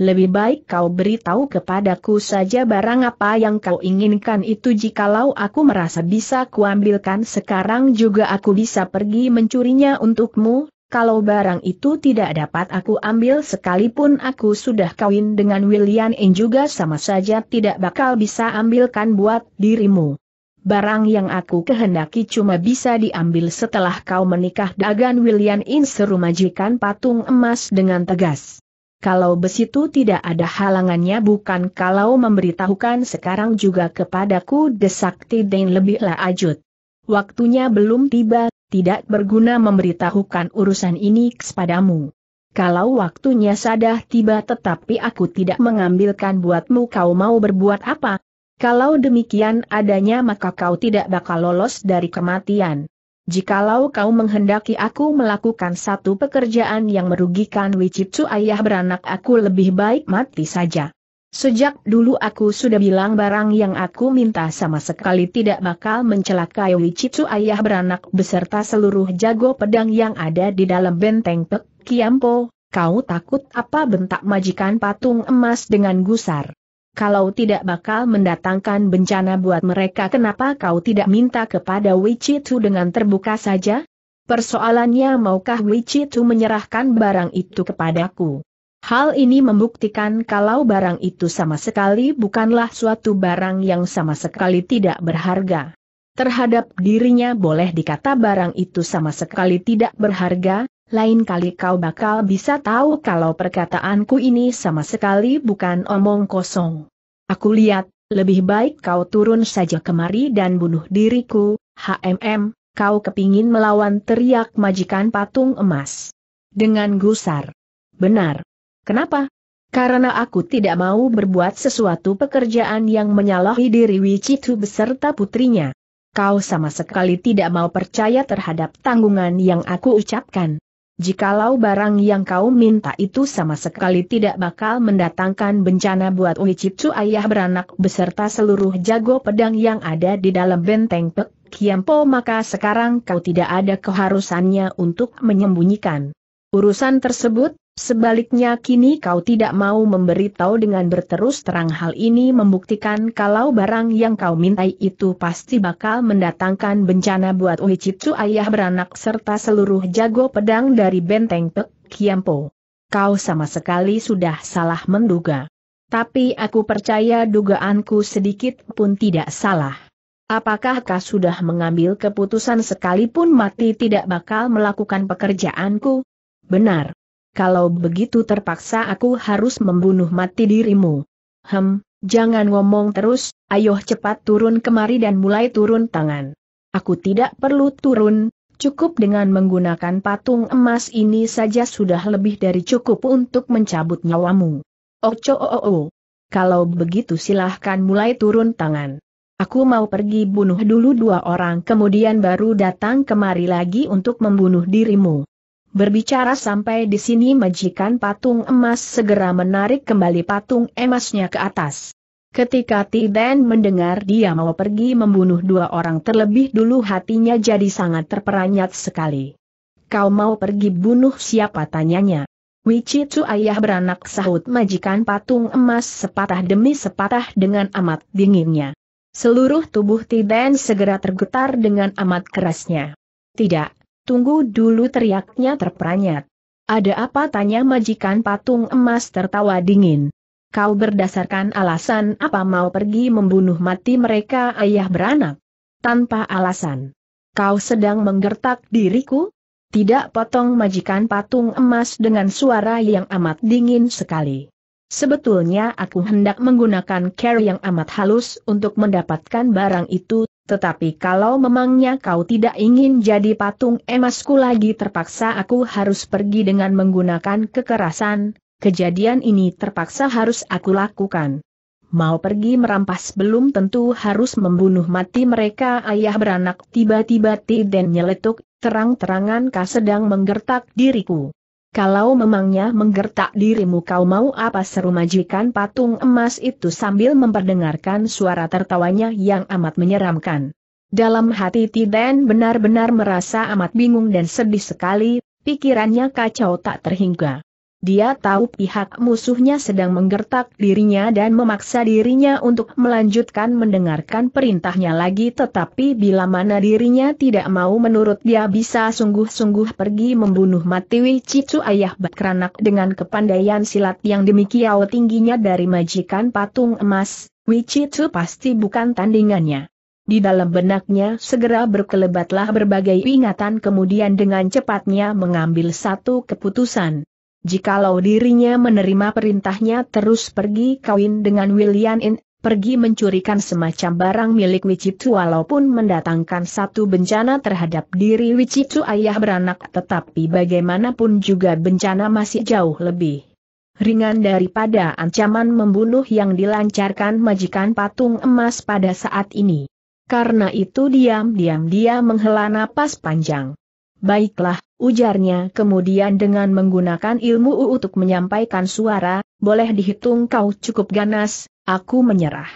Lebih baik kau beritahu kepadaku saja barang apa yang kau inginkan itu jikalau aku merasa bisa kuambilkan sekarang juga aku bisa pergi mencurinya untukmu, kalau barang itu tidak dapat aku ambil sekalipun aku sudah kawin dengan William yang juga sama saja tidak bakal bisa ambilkan buat dirimu. Barang yang aku kehendaki cuma bisa diambil setelah kau menikah Dagan William In seru majikan patung emas dengan tegas. Kalau besitu tidak ada halangannya bukan kalau memberitahukan sekarang juga kepadaku desak Tidin lebih lanjut. Waktunya belum tiba, tidak berguna memberitahukan urusan ini kepadamu. Kalau waktunya sadah tiba tetapi aku tidak mengambilkan buatmu kau mau berbuat apa, kalau demikian adanya maka kau tidak bakal lolos dari kematian. Jikalau kau menghendaki aku melakukan satu pekerjaan yang merugikan Wicitsu ayah beranak aku lebih baik mati saja. Sejak dulu aku sudah bilang barang yang aku minta sama sekali tidak bakal mencelakai Wicitsu ayah beranak beserta seluruh jago pedang yang ada di dalam benteng Pek Kiampo, kau takut apa bentak majikan patung emas dengan gusar kalau tidak bakal mendatangkan bencana buat mereka kenapa kau tidak minta kepada Wichitu dengan terbuka saja? Persoalannya maukah Wichitu menyerahkan barang itu kepadaku? Hal ini membuktikan kalau barang itu sama sekali bukanlah suatu barang yang sama sekali tidak berharga. Terhadap dirinya boleh dikata barang itu sama sekali tidak berharga, lain kali kau bakal bisa tahu kalau perkataanku ini sama sekali bukan omong kosong. Aku lihat, lebih baik kau turun saja kemari dan bunuh diriku, HMM, kau kepingin melawan teriak majikan patung emas. Dengan gusar. Benar. Kenapa? Karena aku tidak mau berbuat sesuatu pekerjaan yang menyalahi diri Wicitu beserta putrinya. Kau sama sekali tidak mau percaya terhadap tanggungan yang aku ucapkan. Jikalau barang yang kau minta itu sama sekali tidak bakal mendatangkan bencana buat Uicipcu ayah beranak beserta seluruh jago pedang yang ada di dalam benteng Pek Kiampo maka sekarang kau tidak ada keharusannya untuk menyembunyikan. Urusan tersebut, Sebaliknya kini kau tidak mau memberitahu dengan berterus terang hal ini membuktikan kalau barang yang kau mintai itu pasti bakal mendatangkan bencana buat Uicitu ayah beranak serta seluruh jago pedang dari benteng Pek Kiampo. Kau sama sekali sudah salah menduga. Tapi aku percaya dugaanku sedikit pun tidak salah. Apakah kau sudah mengambil keputusan sekalipun mati tidak bakal melakukan pekerjaanku? Benar kalau begitu terpaksa aku harus membunuh mati dirimu. Hem, jangan ngomong terus, ayo cepat turun kemari dan mulai turun tangan. Aku tidak perlu turun, cukup dengan menggunakan patung emas ini saja sudah lebih dari cukup untuk mencabut nyawamu. Oco oh, oo. Oh, -o oh, -o. Kalau begitu silahkan mulai turun tangan. Aku mau pergi bunuh dulu dua orang kemudian baru datang kemari lagi untuk membunuh dirimu. Berbicara sampai di sini majikan patung emas segera menarik kembali patung emasnya ke atas. Ketika Tiden mendengar dia mau pergi membunuh dua orang terlebih dulu hatinya jadi sangat terperanjat sekali. Kau mau pergi bunuh siapa tanyanya? Wichitsu ayah beranak sahut majikan patung emas sepatah demi sepatah dengan amat dinginnya. Seluruh tubuh Tiden segera tergetar dengan amat kerasnya. Tidak, Tunggu dulu teriaknya terperanyat. Ada apa tanya majikan patung emas tertawa dingin. Kau berdasarkan alasan apa mau pergi membunuh mati mereka ayah beranak? Tanpa alasan. Kau sedang menggertak diriku? Tidak potong majikan patung emas dengan suara yang amat dingin sekali. Sebetulnya aku hendak menggunakan care yang amat halus untuk mendapatkan barang itu tetapi kalau memangnya kau tidak ingin jadi patung emasku lagi terpaksa aku harus pergi dengan menggunakan kekerasan, kejadian ini terpaksa harus aku lakukan. Mau pergi merampas belum tentu harus membunuh mati mereka ayah beranak tiba-tiba Tiden nyeletuk, terang-terangan kau sedang menggertak diriku. Kalau memangnya menggertak dirimu kau mau apa seru majikan patung emas itu sambil memperdengarkan suara tertawanya yang amat menyeramkan. Dalam hati Tiden benar-benar merasa amat bingung dan sedih sekali, pikirannya kacau tak terhingga. Dia tahu pihak musuhnya sedang menggertak dirinya dan memaksa dirinya untuk melanjutkan mendengarkan perintahnya lagi tetapi bila mana dirinya tidak mau menurut dia bisa sungguh-sungguh pergi membunuh Matiwi Cicu ayah Bakranak dengan kepandaian silat yang demikian tingginya dari majikan patung emas, Wicicu pasti bukan tandingannya. Di dalam benaknya segera berkelebatlah berbagai ingatan kemudian dengan cepatnya mengambil satu keputusan. Jikalau dirinya menerima perintahnya terus pergi kawin dengan William In, pergi mencurikan semacam barang milik Wichitu walaupun mendatangkan satu bencana terhadap diri Wichitu ayah beranak tetapi bagaimanapun juga bencana masih jauh lebih ringan daripada ancaman membunuh yang dilancarkan majikan patung emas pada saat ini. Karena itu diam-diam dia menghela napas panjang. Baiklah, ujarnya kemudian dengan menggunakan ilmu untuk menyampaikan suara, boleh dihitung kau cukup ganas, aku menyerah.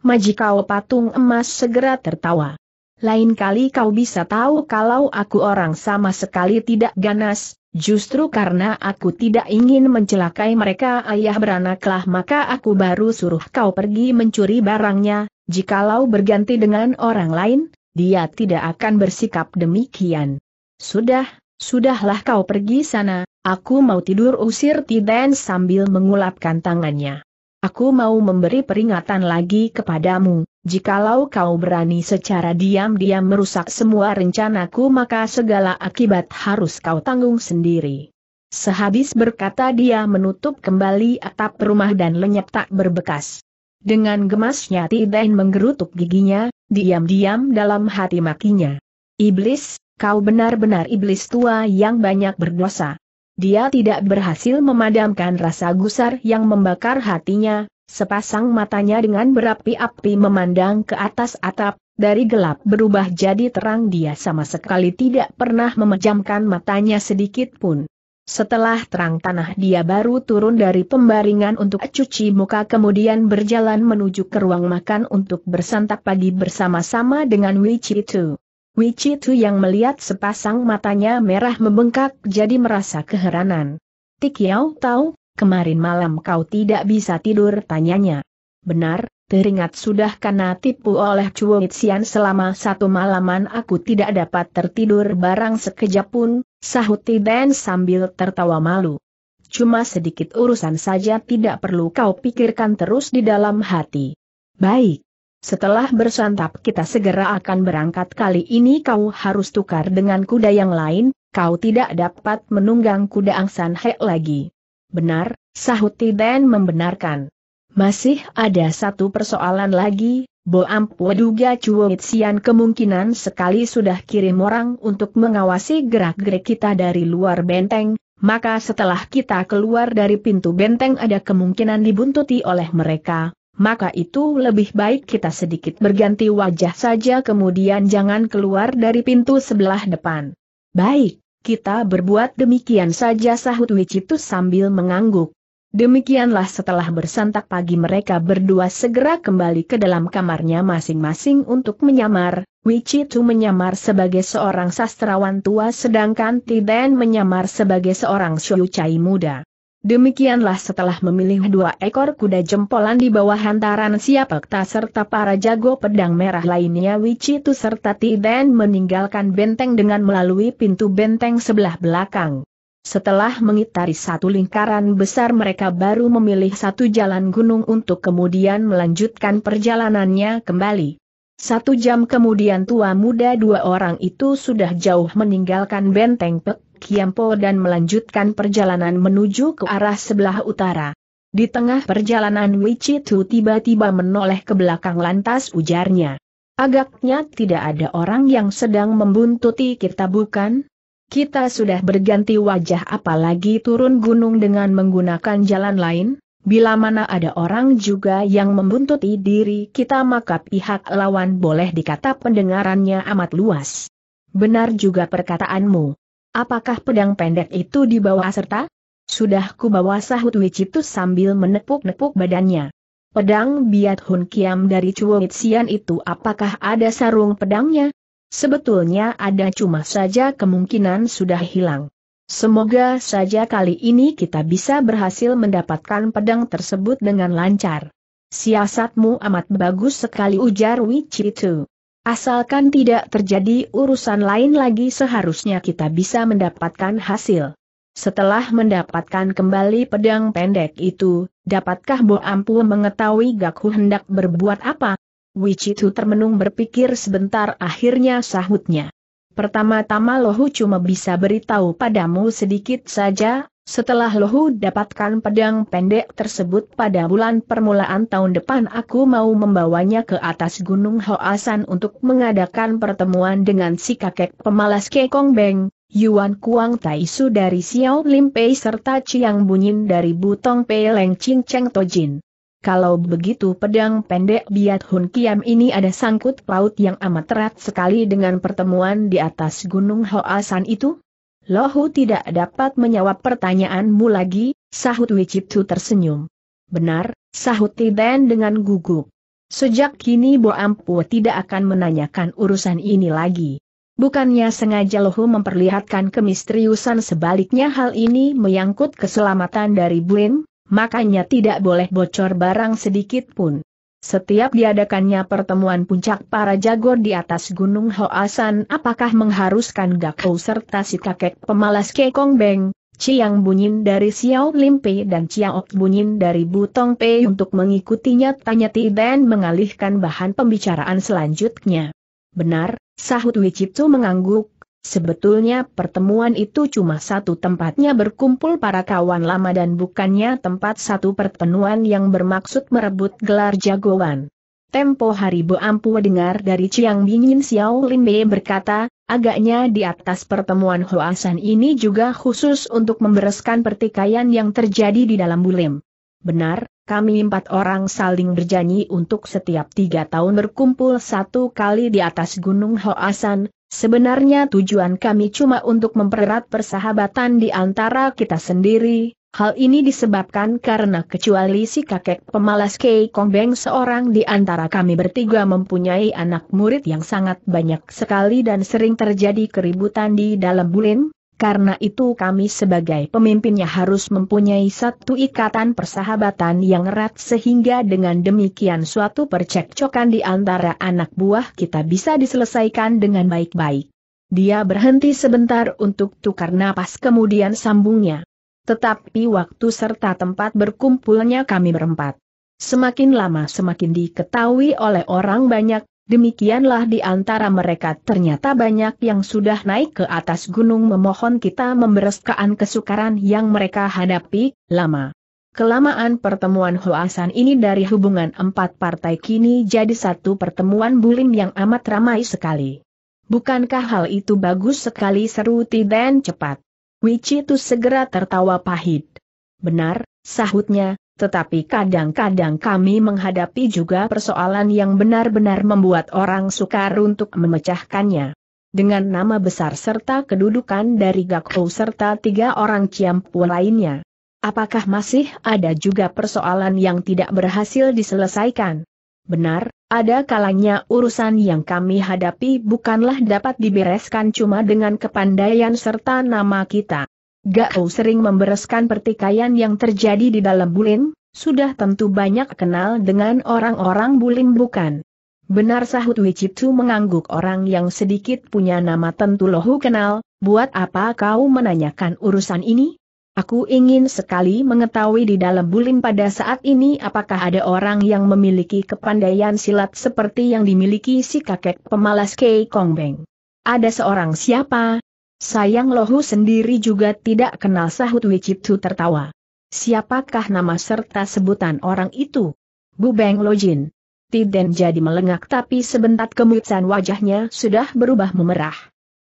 Majikau patung emas segera tertawa. Lain kali kau bisa tahu kalau aku orang sama sekali tidak ganas, justru karena aku tidak ingin mencelakai mereka ayah beranaklah maka aku baru suruh kau pergi mencuri barangnya, jikalau berganti dengan orang lain, dia tidak akan bersikap demikian. Sudah, Sudahlah kau pergi sana, aku mau tidur usir Tiden sambil mengulapkan tangannya. Aku mau memberi peringatan lagi kepadamu, jikalau kau berani secara diam-diam merusak semua rencanaku maka segala akibat harus kau tanggung sendiri. Sehabis berkata dia menutup kembali atap rumah dan lenyap tak berbekas. Dengan gemasnya Tiden menggerutuk giginya, diam-diam dalam hati makinya. Iblis, kau benar-benar iblis tua yang banyak berdosa. Dia tidak berhasil memadamkan rasa gusar yang membakar hatinya, sepasang matanya dengan berapi-api memandang ke atas atap, dari gelap berubah jadi terang dia sama sekali tidak pernah memejamkan matanya sedikit pun. Setelah terang tanah dia baru turun dari pembaringan untuk cuci muka kemudian berjalan menuju ke ruang makan untuk bersantap pagi bersama-sama dengan Wichitu. Tu yang melihat sepasang matanya merah membengkak jadi merasa keheranan. Tikiau tahu, kemarin malam kau tidak bisa tidur tanyanya. Benar, teringat sudah kena tipu oleh Chuo Xian selama satu malaman aku tidak dapat tertidur barang sekejap pun, sahut Tiden sambil tertawa malu. Cuma sedikit urusan saja tidak perlu kau pikirkan terus di dalam hati. Baik setelah bersantap kita segera akan berangkat kali ini kau harus tukar dengan kuda yang lain, kau tidak dapat menunggang kuda Angsan Hek lagi. Benar, sahut Tiden membenarkan. Masih ada satu persoalan lagi, Boam waduga Cuo sian kemungkinan sekali sudah kirim orang untuk mengawasi gerak-gerik kita dari luar benteng, maka setelah kita keluar dari pintu benteng ada kemungkinan dibuntuti oleh mereka, maka itu lebih baik kita sedikit berganti wajah saja kemudian jangan keluar dari pintu sebelah depan. Baik, kita berbuat demikian saja sahut Wicitus sambil mengangguk. Demikianlah setelah bersantak pagi mereka berdua segera kembali ke dalam kamarnya masing-masing untuk menyamar, Wichitu menyamar sebagai seorang sastrawan tua sedangkan Tiden menyamar sebagai seorang syucai muda. Demikianlah setelah memilih dua ekor kuda jempolan di bawah hantaran ekta serta para jago pedang merah lainnya Wicitu serta Tiden meninggalkan benteng dengan melalui pintu benteng sebelah belakang. Setelah mengitari satu lingkaran besar mereka baru memilih satu jalan gunung untuk kemudian melanjutkan perjalanannya kembali. Satu jam kemudian tua muda dua orang itu sudah jauh meninggalkan benteng Pek Kiampo dan melanjutkan perjalanan menuju ke arah sebelah utara. Di tengah perjalanan Tu tiba-tiba menoleh ke belakang lantas ujarnya. Agaknya tidak ada orang yang sedang membuntuti kita bukan? Kita sudah berganti wajah apalagi turun gunung dengan menggunakan jalan lain? Bila mana ada orang juga yang membuntuti diri kita maka pihak lawan boleh dikata pendengarannya amat luas. Benar juga perkataanmu. Apakah pedang pendek itu dibawa serta? Sudah kubawa sahut Wicitus sambil menepuk-nepuk badannya. Pedang biat Hun Kiam dari Cuongit Sian itu apakah ada sarung pedangnya? Sebetulnya ada cuma saja kemungkinan sudah hilang. Semoga saja kali ini kita bisa berhasil mendapatkan pedang tersebut dengan lancar. Siasatmu amat bagus sekali ujar itu. Asalkan tidak terjadi urusan lain lagi seharusnya kita bisa mendapatkan hasil. Setelah mendapatkan kembali pedang pendek itu, dapatkah Bo Ampu mengetahui Gakhu hendak berbuat apa? Wichitu termenung berpikir sebentar akhirnya sahutnya. Pertama-tama Lohu cuma bisa beritahu padamu sedikit saja, setelah Lohu dapatkan pedang pendek tersebut pada bulan permulaan tahun depan aku mau membawanya ke atas Gunung Hoasan untuk mengadakan pertemuan dengan si kakek pemalas Kekong Beng, Yuan Kuang Taisu dari Xiao Lim Pei serta Chiang Bunyin dari Butong Pei Leng Ching Cheng Tojin. Kalau begitu pedang pendek Biat Hun Kiam ini ada sangkut paut yang amat erat sekali dengan pertemuan di atas Gunung Hoasan itu? Lohu tidak dapat menjawab pertanyaanmu lagi, sahut Wiciptu tersenyum. Benar, sahut Tiden dengan gugup. Sejak kini Bo Ampu tidak akan menanyakan urusan ini lagi. Bukannya sengaja Lohu memperlihatkan kemisteriusan sebaliknya hal ini menyangkut keselamatan dari Blin, makanya tidak boleh bocor barang sedikit pun. Setiap diadakannya pertemuan puncak para jago di atas Gunung Hoasan apakah mengharuskan Gakou serta si kakek pemalas Kekong Beng, Chiang Bunyin dari Xiao Limpe dan Ok Bunyin dari Butong Pei untuk mengikutinya tanya Ti Ben mengalihkan bahan pembicaraan selanjutnya. Benar, sahut Wicitsu mengangguk, Sebetulnya pertemuan itu cuma satu tempatnya berkumpul para kawan lama dan bukannya tempat satu pertemuan yang bermaksud merebut gelar jagoan. Tempo hari Bo Ampu dengar dari Chiang Bingin Xiao Lin Mei berkata, agaknya di atas pertemuan Hoasan ini juga khusus untuk membereskan pertikaian yang terjadi di dalam Bulim. Benar, kami empat orang saling berjanji untuk setiap tiga tahun berkumpul satu kali di atas Gunung Hoasan, Sebenarnya tujuan kami cuma untuk mempererat persahabatan di antara kita sendiri, Hal ini disebabkan karena kecuali si kakek pemalas Kei Beng seorang di antara kami bertiga mempunyai anak murid yang sangat banyak sekali dan sering terjadi keributan di dalam bulin, karena itu kami sebagai pemimpinnya harus mempunyai satu ikatan persahabatan yang erat sehingga dengan demikian suatu percekcokan di antara anak buah kita bisa diselesaikan dengan baik-baik. Dia berhenti sebentar untuk tukar napas kemudian sambungnya. Tetapi waktu serta tempat berkumpulnya kami berempat. Semakin lama semakin diketahui oleh orang banyak, Demikianlah di antara mereka ternyata banyak yang sudah naik ke atas gunung memohon kita membereskan kesukaran yang mereka hadapi, lama. Kelamaan pertemuan Hoasan ini dari hubungan empat partai kini jadi satu pertemuan bulim yang amat ramai sekali. Bukankah hal itu bagus sekali seru dan cepat? Wichi itu segera tertawa pahit. Benar, sahutnya, tetapi kadang-kadang kami menghadapi juga persoalan yang benar-benar membuat orang sukar untuk memecahkannya. Dengan nama besar serta kedudukan dari Gakko serta tiga orang Ciampu lainnya. Apakah masih ada juga persoalan yang tidak berhasil diselesaikan? Benar, ada kalanya urusan yang kami hadapi bukanlah dapat dibereskan cuma dengan kepandaian serta nama kita. Gao sering membereskan pertikaian yang terjadi di dalam Bulin, sudah tentu banyak kenal dengan orang-orang Bulin bukan? Benar sahut Wiciptu mengangguk orang yang sedikit punya nama tentu lohu kenal, buat apa kau menanyakan urusan ini? Aku ingin sekali mengetahui di dalam bulim pada saat ini apakah ada orang yang memiliki kepandaian silat seperti yang dimiliki si kakek pemalas Kei Kong Beng. Ada seorang siapa, Sayang Lohu sendiri juga tidak kenal sahut Wicitu tertawa. Siapakah nama serta sebutan orang itu? Bu Beng Lojin. Tiden jadi melengak tapi sebentar kemutsan wajahnya sudah berubah memerah.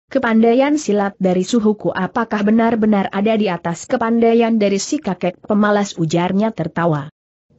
Kepandaian silat dari suhuku apakah benar-benar ada di atas kepandaian dari si kakek pemalas ujarnya tertawa.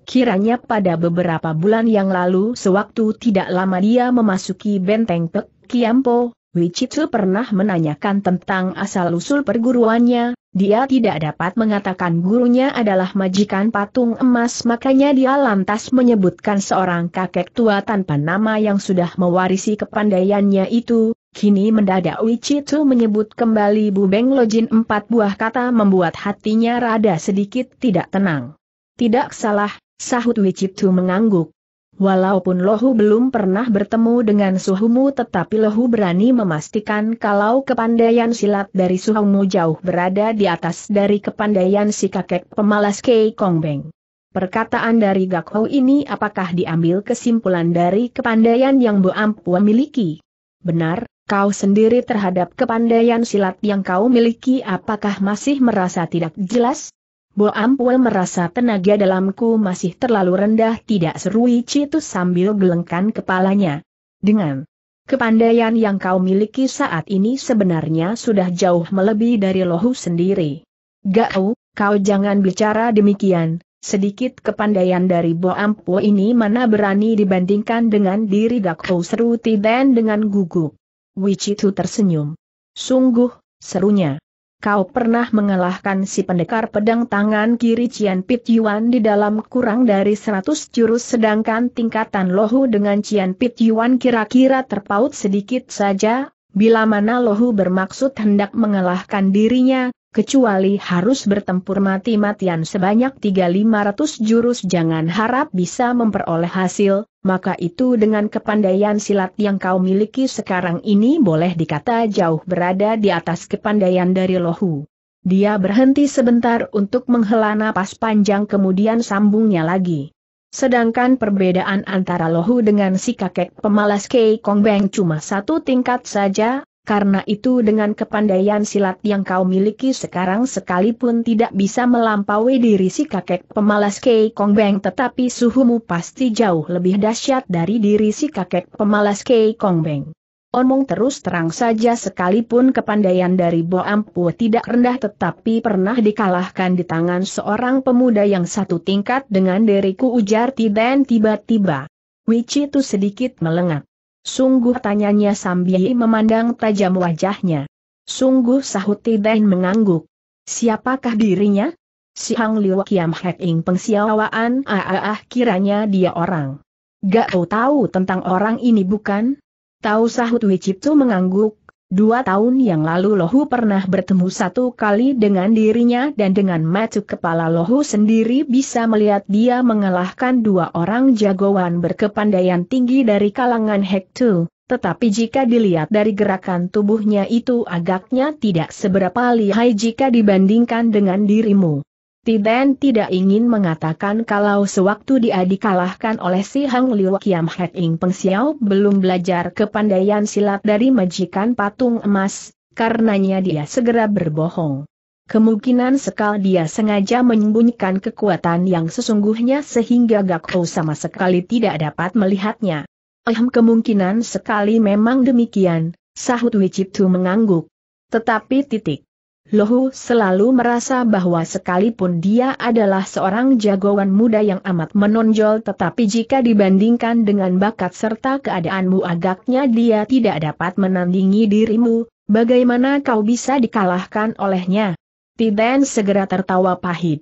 Kiranya pada beberapa bulan yang lalu sewaktu tidak lama dia memasuki benteng Pek Kiampo, Wichitsu pernah menanyakan tentang asal-usul perguruannya, dia tidak dapat mengatakan gurunya adalah majikan patung emas makanya dia lantas menyebutkan seorang kakek tua tanpa nama yang sudah mewarisi kepandaiannya itu, kini mendadak Wichitsu menyebut kembali Bubeng Lojin empat buah kata membuat hatinya rada sedikit tidak tenang. Tidak salah, sahut Wichitsu mengangguk, Walaupun Lohu belum pernah bertemu dengan Suhumu tetapi Lohu berani memastikan kalau kepandaian silat dari Suhumu jauh berada di atas dari kepandaian si kakek pemalas Kei beng. Perkataan dari Gakhou ini apakah diambil kesimpulan dari kepandaian yang Bu Ampua miliki? Benar, kau sendiri terhadap kepandaian silat yang kau miliki apakah masih merasa tidak jelas? Bo Boampul merasa tenaga dalamku masih terlalu rendah tidak serui itu sambil gelengkan kepalanya. Dengan kepandaian yang kau miliki saat ini sebenarnya sudah jauh melebihi dari lohu sendiri. Gau, kau jangan bicara demikian, sedikit kepandaian dari Bo Boampu ini mana berani dibandingkan dengan diri kau seru Tiden dengan gugup. Wichitu tersenyum. Sungguh, serunya kau pernah mengalahkan si pendekar pedang tangan kiri Cian Pit Yuan di dalam kurang dari 100 jurus sedangkan tingkatan lohu dengan Cian Pit Yuan kira-kira terpaut sedikit saja, bila mana lohu bermaksud hendak mengalahkan dirinya, kecuali harus bertempur mati-matian sebanyak 3500 jurus jangan harap bisa memperoleh hasil, maka itu dengan kepandaian silat yang kau miliki sekarang ini boleh dikata jauh berada di atas kepandaian dari Lohu. Dia berhenti sebentar untuk menghela napas panjang kemudian sambungnya lagi. Sedangkan perbedaan antara Lohu dengan si kakek pemalas Kei Kong Beng cuma satu tingkat saja, karena itu dengan kepandaian silat yang kau miliki sekarang sekalipun tidak bisa melampaui diri si kakek pemalas Kei Kong Beng tetapi suhumu pasti jauh lebih dahsyat dari diri si kakek pemalas Kei Kong Beng. Omong terus terang saja sekalipun kepandaian dari Bo Ampu tidak rendah tetapi pernah dikalahkan di tangan seorang pemuda yang satu tingkat dengan diriku ujar Tiden tiba-tiba. Wici itu sedikit melengak. Sungguh tanyanya sambil memandang tajam wajahnya. Sungguh sahut Tidain mengangguk. Siapakah dirinya? Si Hang Liu Kiam Hek Ing pengsiawaan ah, kiranya dia orang. Gak kau tahu tentang orang ini bukan? Tahu sahut tuh mengangguk, Dua tahun yang lalu Lohu pernah bertemu satu kali dengan dirinya dan dengan mata kepala Lohu sendiri bisa melihat dia mengalahkan dua orang jagoan berkepandaian tinggi dari kalangan Hektu, tetapi jika dilihat dari gerakan tubuhnya itu agaknya tidak seberapa lihai jika dibandingkan dengan dirimu. Tiben tidak ingin mengatakan kalau sewaktu dia dikalahkan oleh si Hang Liu Kiam Het Ing Peng Xiao belum belajar kepandaian silat dari majikan patung emas, karenanya dia segera berbohong. Kemungkinan sekal dia sengaja menyembunyikan kekuatan yang sesungguhnya sehingga gak kau sama sekali tidak dapat melihatnya. Ehm kemungkinan sekali memang demikian, sahut Wicitu mengangguk. Tetapi titik. Lohu selalu merasa bahwa sekalipun dia adalah seorang jagoan muda yang amat menonjol tetapi jika dibandingkan dengan bakat serta keadaanmu agaknya dia tidak dapat menandingi dirimu, bagaimana kau bisa dikalahkan olehnya? Tiden segera tertawa pahit.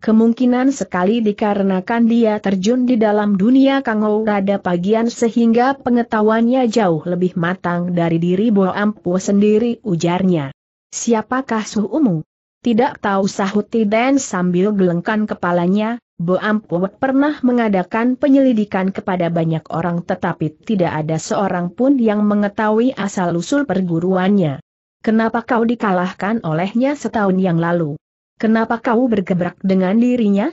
Kemungkinan sekali dikarenakan dia terjun di dalam dunia Kangou Rada Pagian sehingga pengetahuannya jauh lebih matang dari diri Bo sendiri ujarnya. Siapakah suhumu? Tidak tahu sahut Tiden sambil gelengkan kepalanya, Bo Puwek pernah mengadakan penyelidikan kepada banyak orang tetapi tidak ada seorang pun yang mengetahui asal-usul perguruannya. Kenapa kau dikalahkan olehnya setahun yang lalu? Kenapa kau bergebrak dengan dirinya?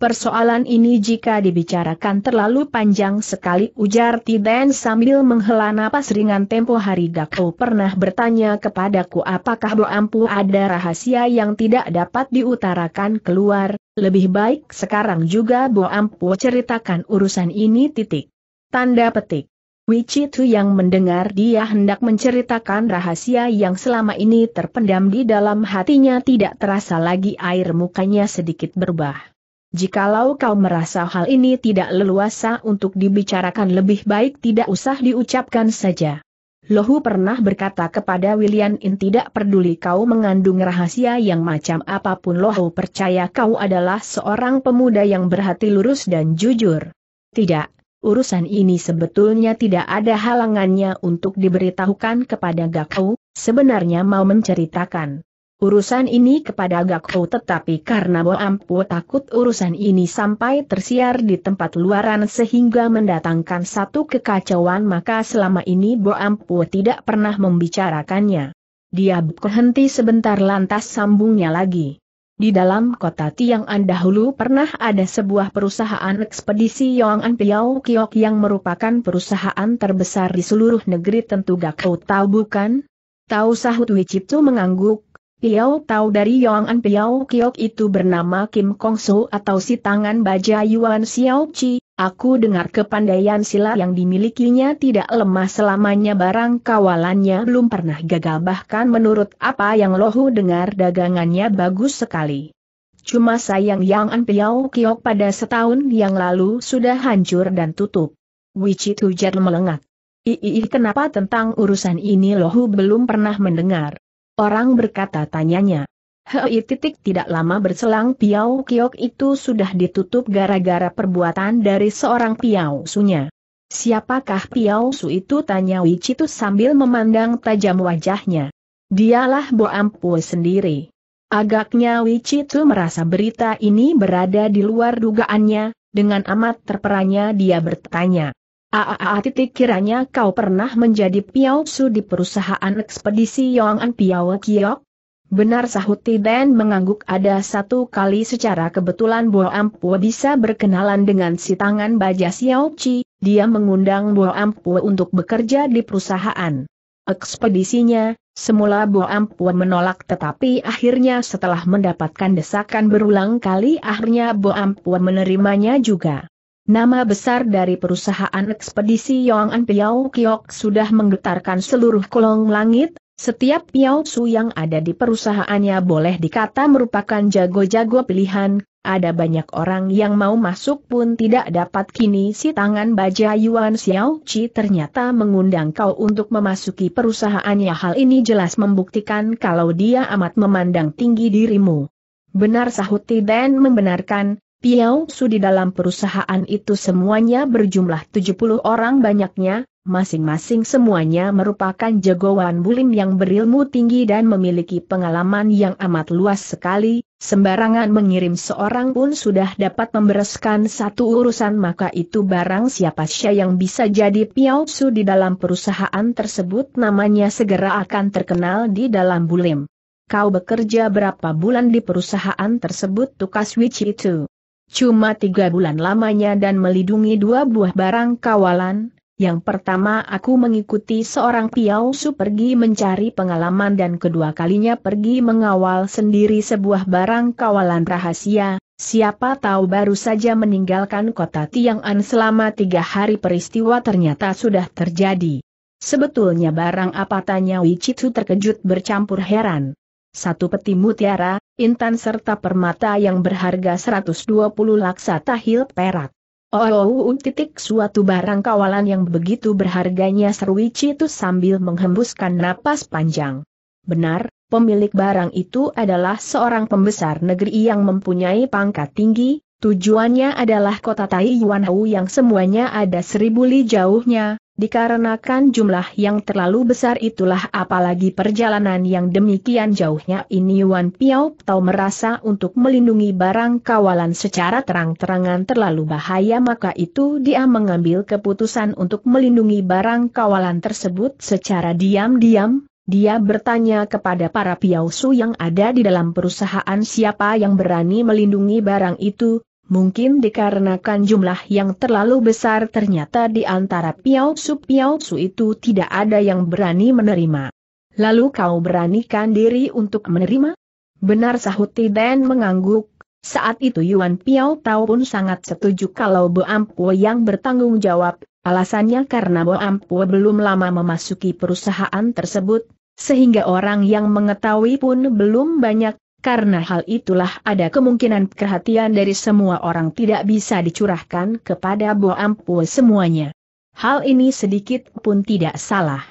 Persoalan ini jika dibicarakan terlalu panjang sekali ujar Tiden sambil menghela napas ringan tempo hari Gakau pernah bertanya kepadaku apakah Ampu ada rahasia yang tidak dapat diutarakan keluar, lebih baik sekarang juga Ampu ceritakan urusan ini titik. Tanda petik. Wicitu yang mendengar dia hendak menceritakan rahasia yang selama ini terpendam di dalam hatinya tidak terasa lagi air mukanya sedikit berubah. Jikalau kau merasa hal ini tidak leluasa untuk dibicarakan lebih baik tidak usah diucapkan saja. Lohu pernah berkata kepada William In tidak peduli kau mengandung rahasia yang macam apapun Lohu percaya kau adalah seorang pemuda yang berhati lurus dan jujur. Tidak, urusan ini sebetulnya tidak ada halangannya untuk diberitahukan kepada Gakau, sebenarnya mau menceritakan urusan ini kepada Gakou tetapi karena Bo Ampu takut urusan ini sampai tersiar di tempat luaran sehingga mendatangkan satu kekacauan maka selama ini Bo Ampu tidak pernah membicarakannya. Dia berhenti sebentar lantas sambungnya lagi. Di dalam kota Tiang'an dahulu pernah ada sebuah perusahaan ekspedisi Yong'an Piao Kiok yang merupakan perusahaan terbesar di seluruh negeri tentu Gakou tahu bukan? Tahu sahut Wiciptu mengangguk, Piao tahu dari Yong An Piao Kiok itu bernama Kim Kong Su atau si tangan baja Yuan Xiao Chi, aku dengar kepandaian sila yang dimilikinya tidak lemah selamanya barang kawalannya belum pernah gagal bahkan menurut apa yang lohu dengar dagangannya bagus sekali. Cuma sayang Yang An Piao Kiok pada setahun yang lalu sudah hancur dan tutup. Wichit hujar melengak. Ii kenapa tentang urusan ini lohu belum pernah mendengar. Orang berkata tanyanya. Hei titik tidak lama berselang Piau Kiok itu sudah ditutup gara-gara perbuatan dari seorang Piau Sunya. Siapakah Piau Su itu tanya Wicitus sambil memandang tajam wajahnya. Dialah Bo Ampu sendiri. Agaknya Wicitu merasa berita ini berada di luar dugaannya, dengan amat terperanya dia bertanya. Aa titik kiranya kau pernah menjadi piausu di perusahaan ekspedisi Yongan Piawa Kiok? Benar sahut Tiden mengangguk ada satu kali secara kebetulan Bo Ampua bisa berkenalan dengan si tangan baja Xiao Chi, dia mengundang Bo Ampua untuk bekerja di perusahaan ekspedisinya, semula Bo Ampua menolak tetapi akhirnya setelah mendapatkan desakan berulang kali akhirnya Bo Ampua menerimanya juga. Nama besar dari perusahaan ekspedisi Yong An Piao Kiok sudah menggetarkan seluruh kolong langit, setiap Piao Su yang ada di perusahaannya boleh dikata merupakan jago-jago pilihan, ada banyak orang yang mau masuk pun tidak dapat kini si tangan baja Yuan Xiao Chi ternyata mengundang kau untuk memasuki perusahaannya hal ini jelas membuktikan kalau dia amat memandang tinggi dirimu. Benar sahut Tiden membenarkan, Piao Su di dalam perusahaan itu semuanya berjumlah 70 orang banyaknya, masing-masing semuanya merupakan jagoan bulim yang berilmu tinggi dan memiliki pengalaman yang amat luas sekali, sembarangan mengirim seorang pun sudah dapat membereskan satu urusan maka itu barang siapa sya yang bisa jadi Piao Su di dalam perusahaan tersebut namanya segera akan terkenal di dalam bulim. Kau bekerja berapa bulan di perusahaan tersebut tukas Wichi itu? cuma tiga bulan lamanya dan melindungi dua buah barang kawalan. Yang pertama aku mengikuti seorang piausu pergi mencari pengalaman dan kedua kalinya pergi mengawal sendiri sebuah barang kawalan rahasia, siapa tahu baru saja meninggalkan kota Tiang'an selama tiga hari peristiwa ternyata sudah terjadi. Sebetulnya barang apa tanya Wicitu terkejut bercampur heran. Satu peti mutiara, intan serta permata yang berharga 120 laksa tahil perak. Oh, oh, oh, titik suatu barang kawalan yang begitu berharganya Serwici itu sambil menghembuskan napas panjang. Benar, pemilik barang itu adalah seorang pembesar negeri yang mempunyai pangkat tinggi, tujuannya adalah kota Taiwan yang semuanya ada seribu li jauhnya, Dikarenakan jumlah yang terlalu besar itulah apalagi perjalanan yang demikian jauhnya ini Wan Piao Tau merasa untuk melindungi barang kawalan secara terang-terangan terlalu bahaya maka itu dia mengambil keputusan untuk melindungi barang kawalan tersebut secara diam-diam, dia bertanya kepada para piausu yang ada di dalam perusahaan siapa yang berani melindungi barang itu, Mungkin dikarenakan jumlah yang terlalu besar ternyata di antara piao su piao su itu tidak ada yang berani menerima. Lalu kau beranikan diri untuk menerima? Benar sahut Tiden mengangguk, saat itu Yuan Piao Tao pun sangat setuju kalau Bo Ampue yang bertanggung jawab, alasannya karena Bo Ampue belum lama memasuki perusahaan tersebut, sehingga orang yang mengetahui pun belum banyak, karena hal itulah ada kemungkinan perhatian dari semua orang tidak bisa dicurahkan kepada Bo Ampu semuanya. Hal ini sedikit pun tidak salah.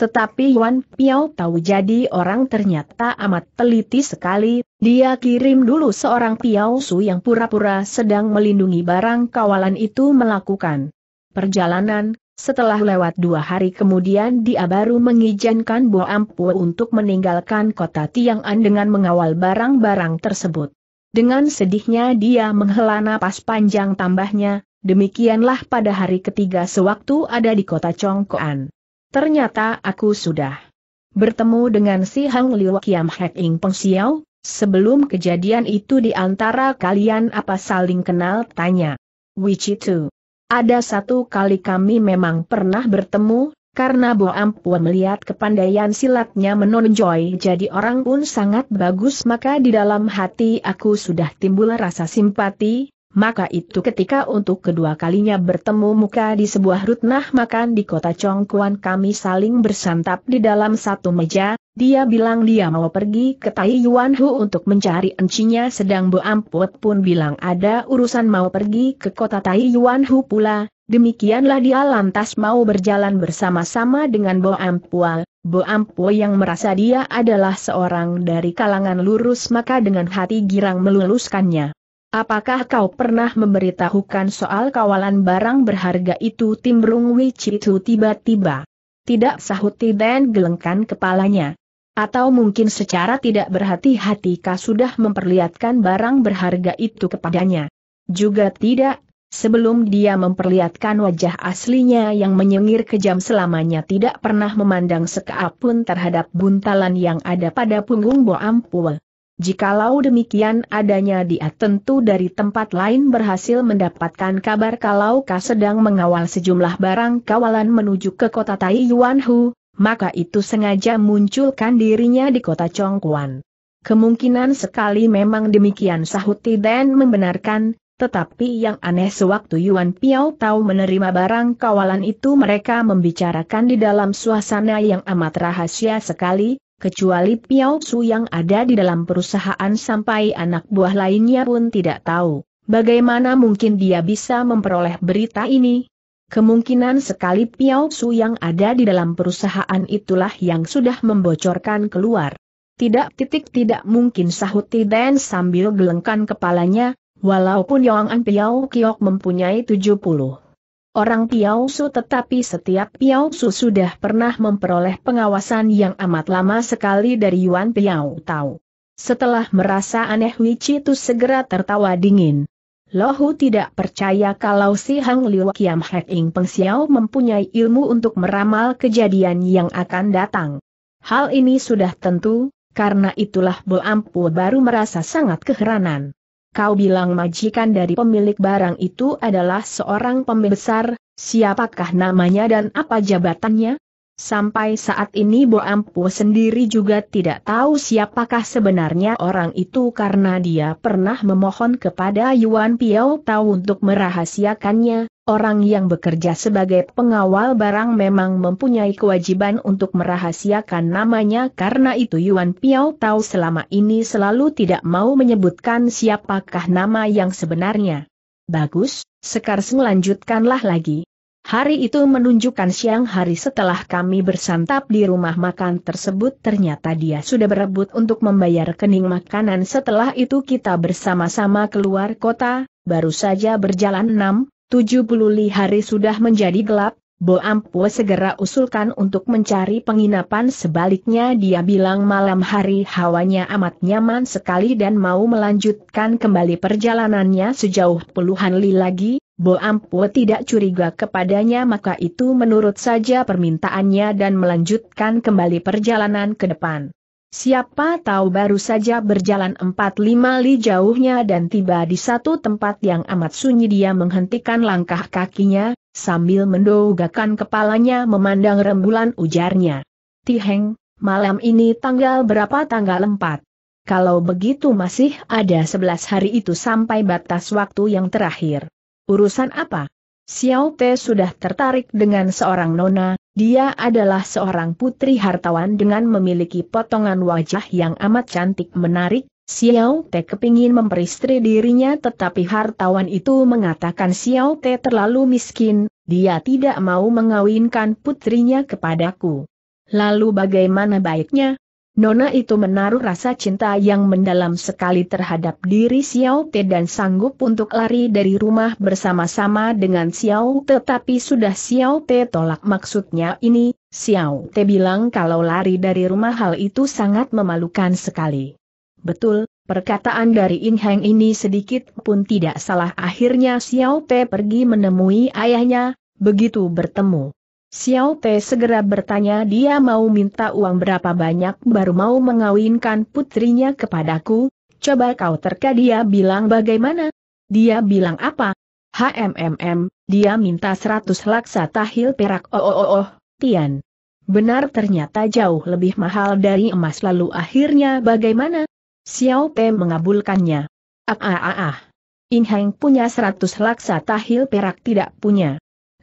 Tetapi Yuan Piao tahu jadi orang ternyata amat teliti sekali, dia kirim dulu seorang Piao Su yang pura-pura sedang melindungi barang kawalan itu melakukan perjalanan, setelah lewat dua hari kemudian dia baru mengizinkan Bo Ampu untuk meninggalkan kota Tiang'an dengan mengawal barang-barang tersebut. Dengan sedihnya dia menghela napas panjang tambahnya, demikianlah pada hari ketiga sewaktu ada di kota Chongkoan. Ternyata aku sudah bertemu dengan si Hang Liu Kiam Hek Ing Peng Xiao, sebelum kejadian itu di antara kalian apa saling kenal tanya. Wichitu. Ada satu kali kami memang pernah bertemu, karena Bo Ampua melihat kepandaian silatnya menonjol jadi orang pun sangat bagus maka di dalam hati aku sudah timbul rasa simpati, maka itu ketika untuk kedua kalinya bertemu muka di sebuah rutnah makan di kota Chongkuan kami saling bersantap di dalam satu meja, dia bilang dia mau pergi ke Taiyuan Hu untuk mencari encinya sedang Bo Amput pun bilang ada urusan mau pergi ke kota Taiyuan Hu pula, demikianlah dia lantas mau berjalan bersama-sama dengan Bo Ampua. Bo Ampua yang merasa dia adalah seorang dari kalangan lurus maka dengan hati girang meluluskannya. Apakah kau pernah memberitahukan soal kawalan barang berharga itu timbrung Wichitu tiba-tiba? Tidak sahut Tiden gelengkan kepalanya. Atau mungkin secara tidak berhati-hati kau sudah memperlihatkan barang berharga itu kepadanya. Juga tidak, sebelum dia memperlihatkan wajah aslinya yang menyengir kejam selamanya tidak pernah memandang sekaap pun terhadap buntalan yang ada pada punggung Boampua. Jikalau demikian adanya dia tentu dari tempat lain berhasil mendapatkan kabar kalau kau sedang mengawal sejumlah barang kawalan menuju ke kota Taiyuanhu, maka itu sengaja munculkan dirinya di kota Chongquan. Kemungkinan sekali memang demikian sahut Dan membenarkan, tetapi yang aneh sewaktu Yuan Piao tahu menerima barang kawalan itu mereka membicarakan di dalam suasana yang amat rahasia sekali, kecuali Piao Su yang ada di dalam perusahaan sampai anak buah lainnya pun tidak tahu. Bagaimana mungkin dia bisa memperoleh berita ini? Kemungkinan sekali Piao Su yang ada di dalam perusahaan itulah yang sudah membocorkan keluar. Tidak titik tidak mungkin sahut Tiden sambil gelengkan kepalanya, walaupun Yong An Piao Kiok mempunyai 70 orang Piao Su tetapi setiap Piao Su sudah pernah memperoleh pengawasan yang amat lama sekali dari Yuan Piao Tau. Setelah merasa aneh Wichi Tu segera tertawa dingin. Lohu tidak percaya kalau si Hang Liu Kiam Hek Ing Peng Xiao mempunyai ilmu untuk meramal kejadian yang akan datang. Hal ini sudah tentu, karena itulah Bo Ampu baru merasa sangat keheranan. Kau bilang majikan dari pemilik barang itu adalah seorang pembesar, siapakah namanya dan apa jabatannya? Sampai saat ini Bo Ampu sendiri juga tidak tahu siapakah sebenarnya orang itu karena dia pernah memohon kepada Yuan Piao Tao untuk merahasiakannya, orang yang bekerja sebagai pengawal barang memang mempunyai kewajiban untuk merahasiakan namanya karena itu Yuan Piao Tao selama ini selalu tidak mau menyebutkan siapakah nama yang sebenarnya. Bagus, sekarang lanjutkanlah lagi. Hari itu menunjukkan siang hari setelah kami bersantap di rumah makan tersebut ternyata dia sudah berebut untuk membayar kening makanan setelah itu kita bersama-sama keluar kota, baru saja berjalan 6, 70 hari sudah menjadi gelap, Bo Ampue segera usulkan untuk mencari penginapan sebaliknya dia bilang malam hari hawanya amat nyaman sekali dan mau melanjutkan kembali perjalanannya sejauh puluhan li lagi, Boampu tidak curiga kepadanya maka itu menurut saja permintaannya dan melanjutkan kembali perjalanan ke depan. Siapa tahu baru saja berjalan empat 5 li jauhnya dan tiba di satu tempat yang amat sunyi dia menghentikan langkah kakinya, sambil mendogakan kepalanya memandang rembulan ujarnya. Tiheng, malam ini tanggal berapa tanggal empat. Kalau begitu masih ada sebelas hari itu sampai batas waktu yang terakhir. Urusan apa? Xiao Te sudah tertarik dengan seorang nona, dia adalah seorang putri hartawan dengan memiliki potongan wajah yang amat cantik menarik, Xiao Te kepingin memperistri dirinya tetapi hartawan itu mengatakan Xiao Te terlalu miskin, dia tidak mau mengawinkan putrinya kepadaku. Lalu bagaimana baiknya, Nona itu menaruh rasa cinta yang mendalam sekali terhadap diri Xiao Te dan sanggup untuk lari dari rumah bersama-sama dengan Xiao tetapi sudah Xiao Te tolak maksudnya ini, Xiao Te bilang kalau lari dari rumah hal itu sangat memalukan sekali. Betul, perkataan dari In Heng ini sedikit pun tidak salah akhirnya Xiao Te pergi menemui ayahnya, begitu bertemu. Xiao Te segera bertanya dia mau minta uang berapa banyak baru mau mengawinkan putrinya kepadaku, coba kau terka dia bilang bagaimana? Dia bilang apa? HMMM, dia minta seratus laksa tahil perak oh oh oh, oh Tian. Benar ternyata jauh lebih mahal dari emas lalu akhirnya bagaimana? Xiao Te mengabulkannya. Ah ah ah ah. Inheng punya seratus laksa tahil perak tidak punya.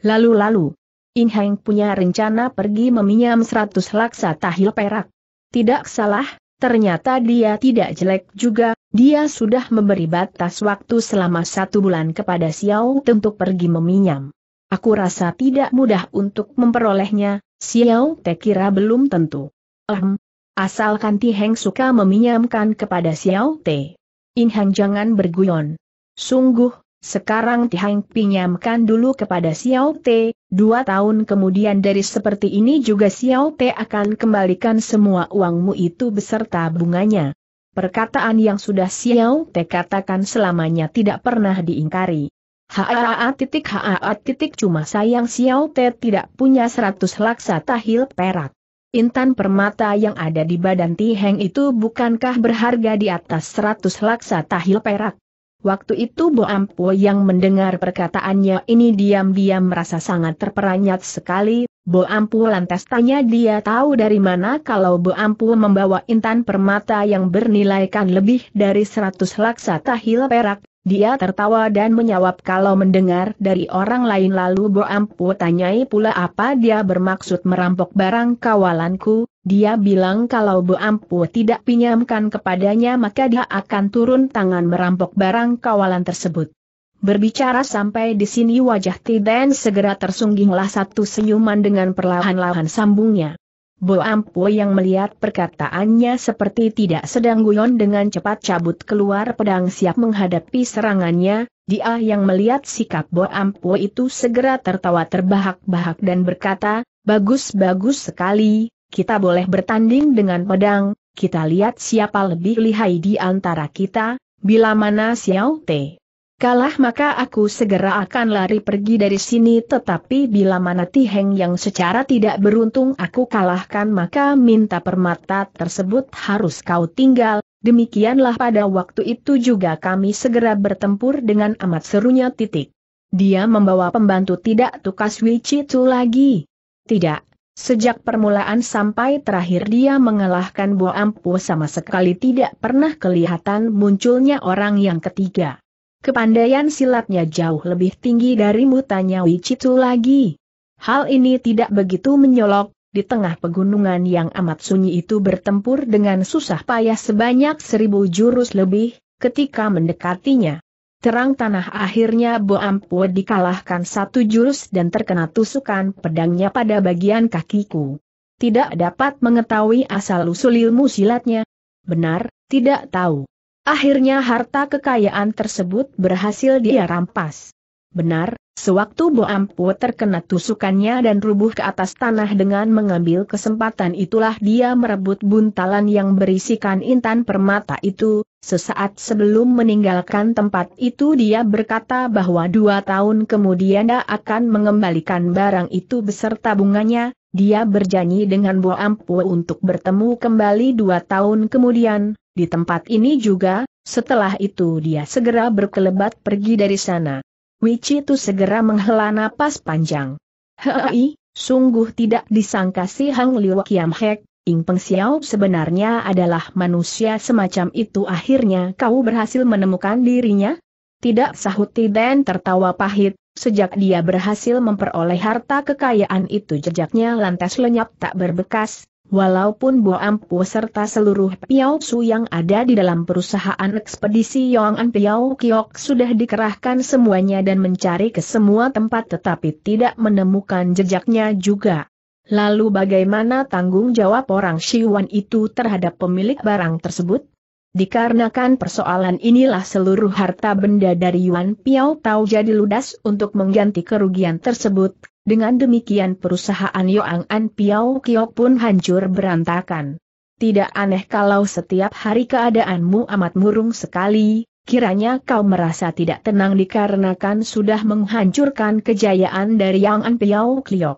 Lalu-lalu, In Heng punya rencana pergi meminjam seratus laksa tahil perak. Tidak salah, ternyata dia tidak jelek juga, dia sudah memberi batas waktu selama satu bulan kepada Xiao untuk pergi meminjam. Aku rasa tidak mudah untuk memperolehnya, Xiao Te kira belum tentu. Ahem, asalkan Ti Heng suka meminjamkan kepada Xiao Te. In Heng jangan berguyon. Sungguh, sekarang Tihang pinjamkan dulu kepada Xiao Te, dua tahun kemudian dari seperti ini juga Xiao Te akan kembalikan semua uangmu itu beserta bunganya. Perkataan yang sudah Xiao Te katakan selamanya tidak pernah diingkari. Haa titik haa titik cuma sayang Xiao Te tidak punya seratus laksa tahil perak. Intan permata yang ada di badan Tiheng itu bukankah berharga di atas seratus laksa tahil perak? Waktu itu Bo Ampo yang mendengar perkataannya ini diam-diam merasa sangat terperanjat sekali, Bo Ampu lantas tanya dia tahu dari mana kalau Bo Ampu membawa intan permata yang bernilaikan lebih dari 100 laksa tahil perak dia tertawa dan menjawab kalau mendengar dari orang lain lalu Bo Ampu tanyai pula apa dia bermaksud merampok barang kawalanku, dia bilang kalau Bo Ampu tidak pinjamkan kepadanya maka dia akan turun tangan merampok barang kawalan tersebut. Berbicara sampai di sini wajah Tiden segera tersungginglah satu senyuman dengan perlahan-lahan sambungnya. Bo Ampo yang melihat perkataannya seperti tidak sedang guyon dengan cepat cabut keluar pedang siap menghadapi serangannya, dia yang melihat sikap Bo Ampo itu segera tertawa terbahak-bahak dan berkata, bagus-bagus sekali, kita boleh bertanding dengan pedang, kita lihat siapa lebih lihai di antara kita, bila mana Xiao Te Kalah maka aku segera akan lari pergi dari sini tetapi bila mana Tiheng yang secara tidak beruntung aku kalahkan maka minta permata tersebut harus kau tinggal. Demikianlah pada waktu itu juga kami segera bertempur dengan amat serunya titik. Dia membawa pembantu tidak tukas itu lagi. Tidak, sejak permulaan sampai terakhir dia mengalahkan Bo Ampu sama sekali tidak pernah kelihatan munculnya orang yang ketiga. Kepandaian silatnya jauh lebih tinggi dari mutanya Wicitu lagi. Hal ini tidak begitu menyolok, di tengah pegunungan yang amat sunyi itu bertempur dengan susah payah sebanyak seribu jurus lebih, ketika mendekatinya. Terang tanah akhirnya Boampu dikalahkan satu jurus dan terkena tusukan pedangnya pada bagian kakiku. Tidak dapat mengetahui asal-usul ilmu silatnya. Benar, tidak tahu. Akhirnya harta kekayaan tersebut berhasil dia rampas. Benar, sewaktu Boampu terkena tusukannya dan rubuh ke atas tanah dengan mengambil kesempatan itulah dia merebut buntalan yang berisikan intan permata itu, sesaat sebelum meninggalkan tempat itu dia berkata bahwa dua tahun kemudian dia akan mengembalikan barang itu beserta bunganya, dia berjanji dengan Boampu untuk bertemu kembali dua tahun kemudian, di tempat ini juga, setelah itu dia segera berkelebat pergi dari sana. itu segera menghela napas panjang. Hei, sungguh tidak disangka si Hang Liu Kiam Hek, Ing Peng Xiao sebenarnya adalah manusia semacam itu akhirnya kau berhasil menemukan dirinya? Tidak sahut Tiden tertawa pahit, sejak dia berhasil memperoleh harta kekayaan itu jejaknya lantas lenyap tak berbekas, Walaupun Bo Ampu serta seluruh Piao Su yang ada di dalam perusahaan ekspedisi Yong An Piao Kiok sudah dikerahkan semuanya dan mencari ke semua tempat tetapi tidak menemukan jejaknya juga. Lalu bagaimana tanggung jawab orang Siwan itu terhadap pemilik barang tersebut? Dikarenakan persoalan inilah seluruh harta benda dari Yuan Piao Tao jadi ludas untuk mengganti kerugian tersebut, dengan demikian perusahaan Yuan An Piao Kiok pun hancur berantakan. Tidak aneh kalau setiap hari keadaanmu amat murung sekali, kiranya kau merasa tidak tenang dikarenakan sudah menghancurkan kejayaan dari Yang An Piao Kiok.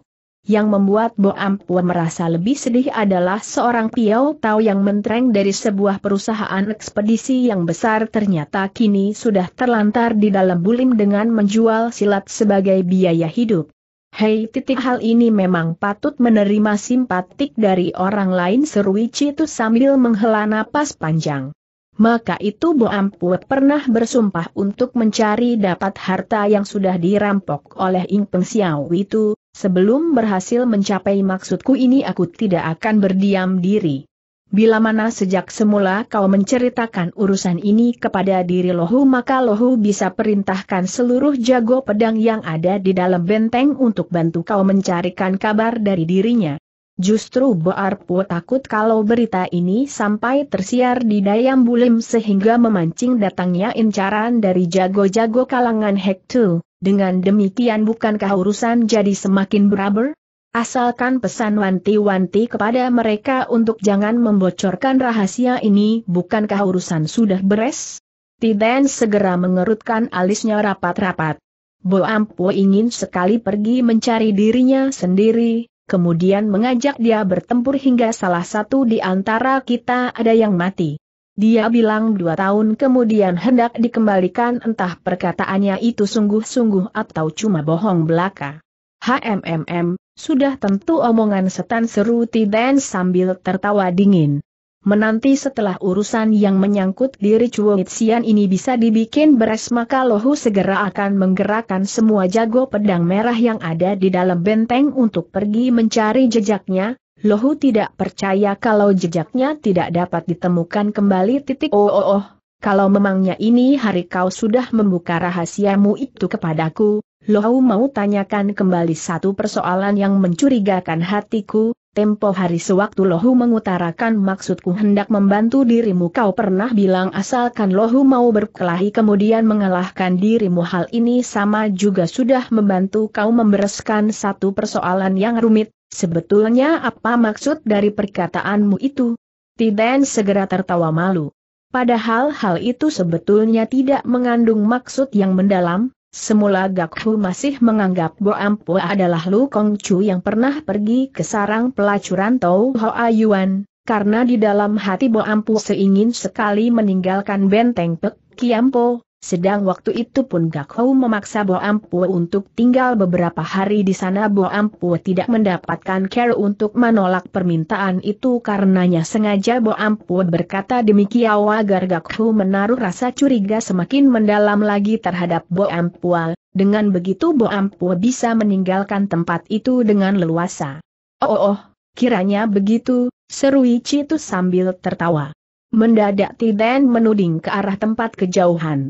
Yang membuat Bo Ampua merasa lebih sedih adalah seorang Piau Tau yang mentereng dari sebuah perusahaan ekspedisi yang besar ternyata kini sudah terlantar di dalam bulim dengan menjual silat sebagai biaya hidup. Hei titik hal ini memang patut menerima simpatik dari orang lain seru itu sambil menghela napas panjang. Maka itu Bo Ampue pernah bersumpah untuk mencari dapat harta yang sudah dirampok oleh Ing Peng Xiao itu, Sebelum berhasil mencapai maksudku ini aku tidak akan berdiam diri. Bila mana sejak semula kau menceritakan urusan ini kepada diri Lohu maka Lohu bisa perintahkan seluruh jago pedang yang ada di dalam benteng untuk bantu kau mencarikan kabar dari dirinya. Justru Boarpu takut kalau berita ini sampai tersiar di Dayam Bulim sehingga memancing datangnya incaran dari jago-jago kalangan Hektu. Dengan demikian bukankah urusan jadi semakin beraber? Asalkan pesan wanti-wanti kepada mereka untuk jangan membocorkan rahasia ini bukankah urusan sudah beres? Tiden segera mengerutkan alisnya rapat-rapat. Bo Ampo ingin sekali pergi mencari dirinya sendiri, kemudian mengajak dia bertempur hingga salah satu di antara kita ada yang mati. Dia bilang dua tahun kemudian hendak dikembalikan entah perkataannya itu sungguh-sungguh atau cuma bohong belaka. HMMM, sudah tentu omongan setan seru Tiden sambil tertawa dingin. Menanti setelah urusan yang menyangkut diri Chuoitsian ini bisa dibikin beres maka Lohu segera akan menggerakkan semua jago pedang merah yang ada di dalam benteng untuk pergi mencari jejaknya, Lohu tidak percaya kalau jejaknya tidak dapat ditemukan kembali titik oh oh oh. Kalau memangnya ini hari kau sudah membuka rahasiamu itu kepadaku, Lohu mau tanyakan kembali satu persoalan yang mencurigakan hatiku, tempo hari sewaktu Lohu mengutarakan maksudku hendak membantu dirimu kau pernah bilang asalkan Lohu mau berkelahi kemudian mengalahkan dirimu hal ini sama juga sudah membantu kau membereskan satu persoalan yang rumit, Sebetulnya apa maksud dari perkataanmu itu? Tiden segera tertawa malu. Padahal hal itu sebetulnya tidak mengandung maksud yang mendalam, Semula Gak Hu masih menganggap Bo Ampo adalah Lu Kong Chu yang pernah pergi ke sarang pelacuran Tau Hoa Yuan, karena di dalam hati Bo Ampo seingin sekali meninggalkan benteng Pek Kiampo, sedang waktu itu pun Gak Hou memaksa Bo Ampue untuk tinggal beberapa hari di sana Bo Ampue tidak mendapatkan care untuk menolak permintaan itu karenanya sengaja Bo Ampue berkata demikian agar Gak Hou menaruh rasa curiga semakin mendalam lagi terhadap Bo Ampue, dengan begitu Bo Ampue bisa meninggalkan tempat itu dengan leluasa. Oh oh, oh kiranya begitu, seru Ichi itu sambil tertawa. Mendadak Tiden menuding ke arah tempat kejauhan.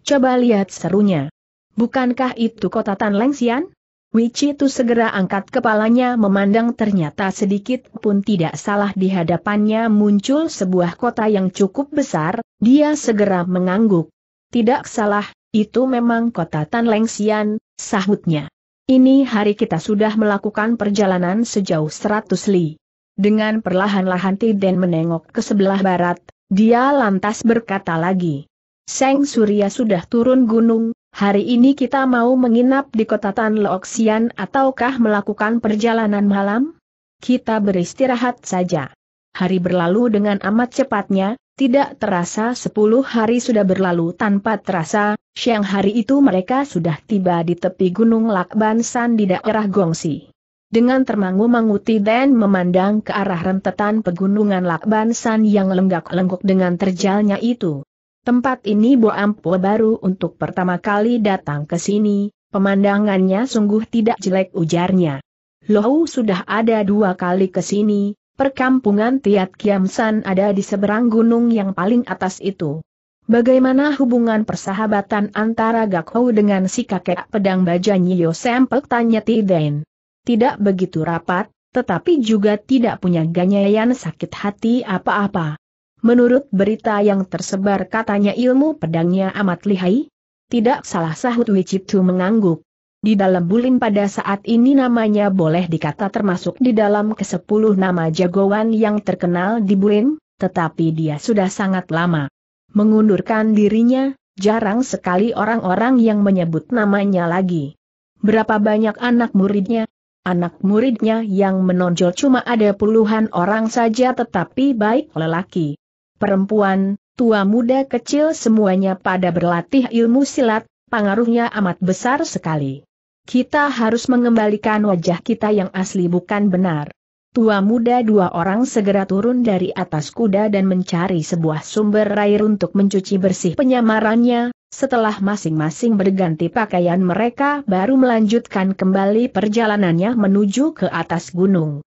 Coba lihat serunya. Bukankah itu kota Tan Lengsian? itu segera angkat kepalanya memandang ternyata sedikit pun tidak salah di hadapannya muncul sebuah kota yang cukup besar, dia segera mengangguk. Tidak salah, itu memang kota Tan Lengsian, sahutnya. Ini hari kita sudah melakukan perjalanan sejauh seratus li. Dengan perlahan-lahan Tiden menengok ke sebelah barat, dia lantas berkata lagi. Seng Surya sudah turun gunung, hari ini kita mau menginap di kota Tan Loxian ataukah melakukan perjalanan malam? Kita beristirahat saja. Hari berlalu dengan amat cepatnya, tidak terasa sepuluh hari sudah berlalu tanpa terasa, siang hari itu mereka sudah tiba di tepi Gunung Lakban San di daerah Gongsi. Dengan termangu mangu dan memandang ke arah rentetan pegunungan Lakban San yang lenggak-lenggok dengan terjalnya itu. Tempat ini Ampo baru untuk pertama kali datang ke sini, pemandangannya sungguh tidak jelek ujarnya. Lohu sudah ada dua kali ke sini, perkampungan Tiat Kiamsan ada di seberang gunung yang paling atas itu. Bagaimana hubungan persahabatan antara Gakhou dengan si kakek pedang baja Nyo Sempek tanya Tiden. Tidak begitu rapat, tetapi juga tidak punya ganyayan sakit hati apa-apa. Menurut berita yang tersebar katanya ilmu pedangnya amat lihai? Tidak salah sahut Wiciptu mengangguk. Di dalam bulin pada saat ini namanya boleh dikata termasuk di dalam kesepuluh nama jagoan yang terkenal di bulin, tetapi dia sudah sangat lama mengundurkan dirinya, jarang sekali orang-orang yang menyebut namanya lagi. Berapa banyak anak muridnya? Anak muridnya yang menonjol cuma ada puluhan orang saja tetapi baik lelaki perempuan, tua muda kecil semuanya pada berlatih ilmu silat, pengaruhnya amat besar sekali. Kita harus mengembalikan wajah kita yang asli bukan benar. Tua muda dua orang segera turun dari atas kuda dan mencari sebuah sumber air untuk mencuci bersih penyamarannya, setelah masing-masing berganti pakaian mereka baru melanjutkan kembali perjalanannya menuju ke atas gunung.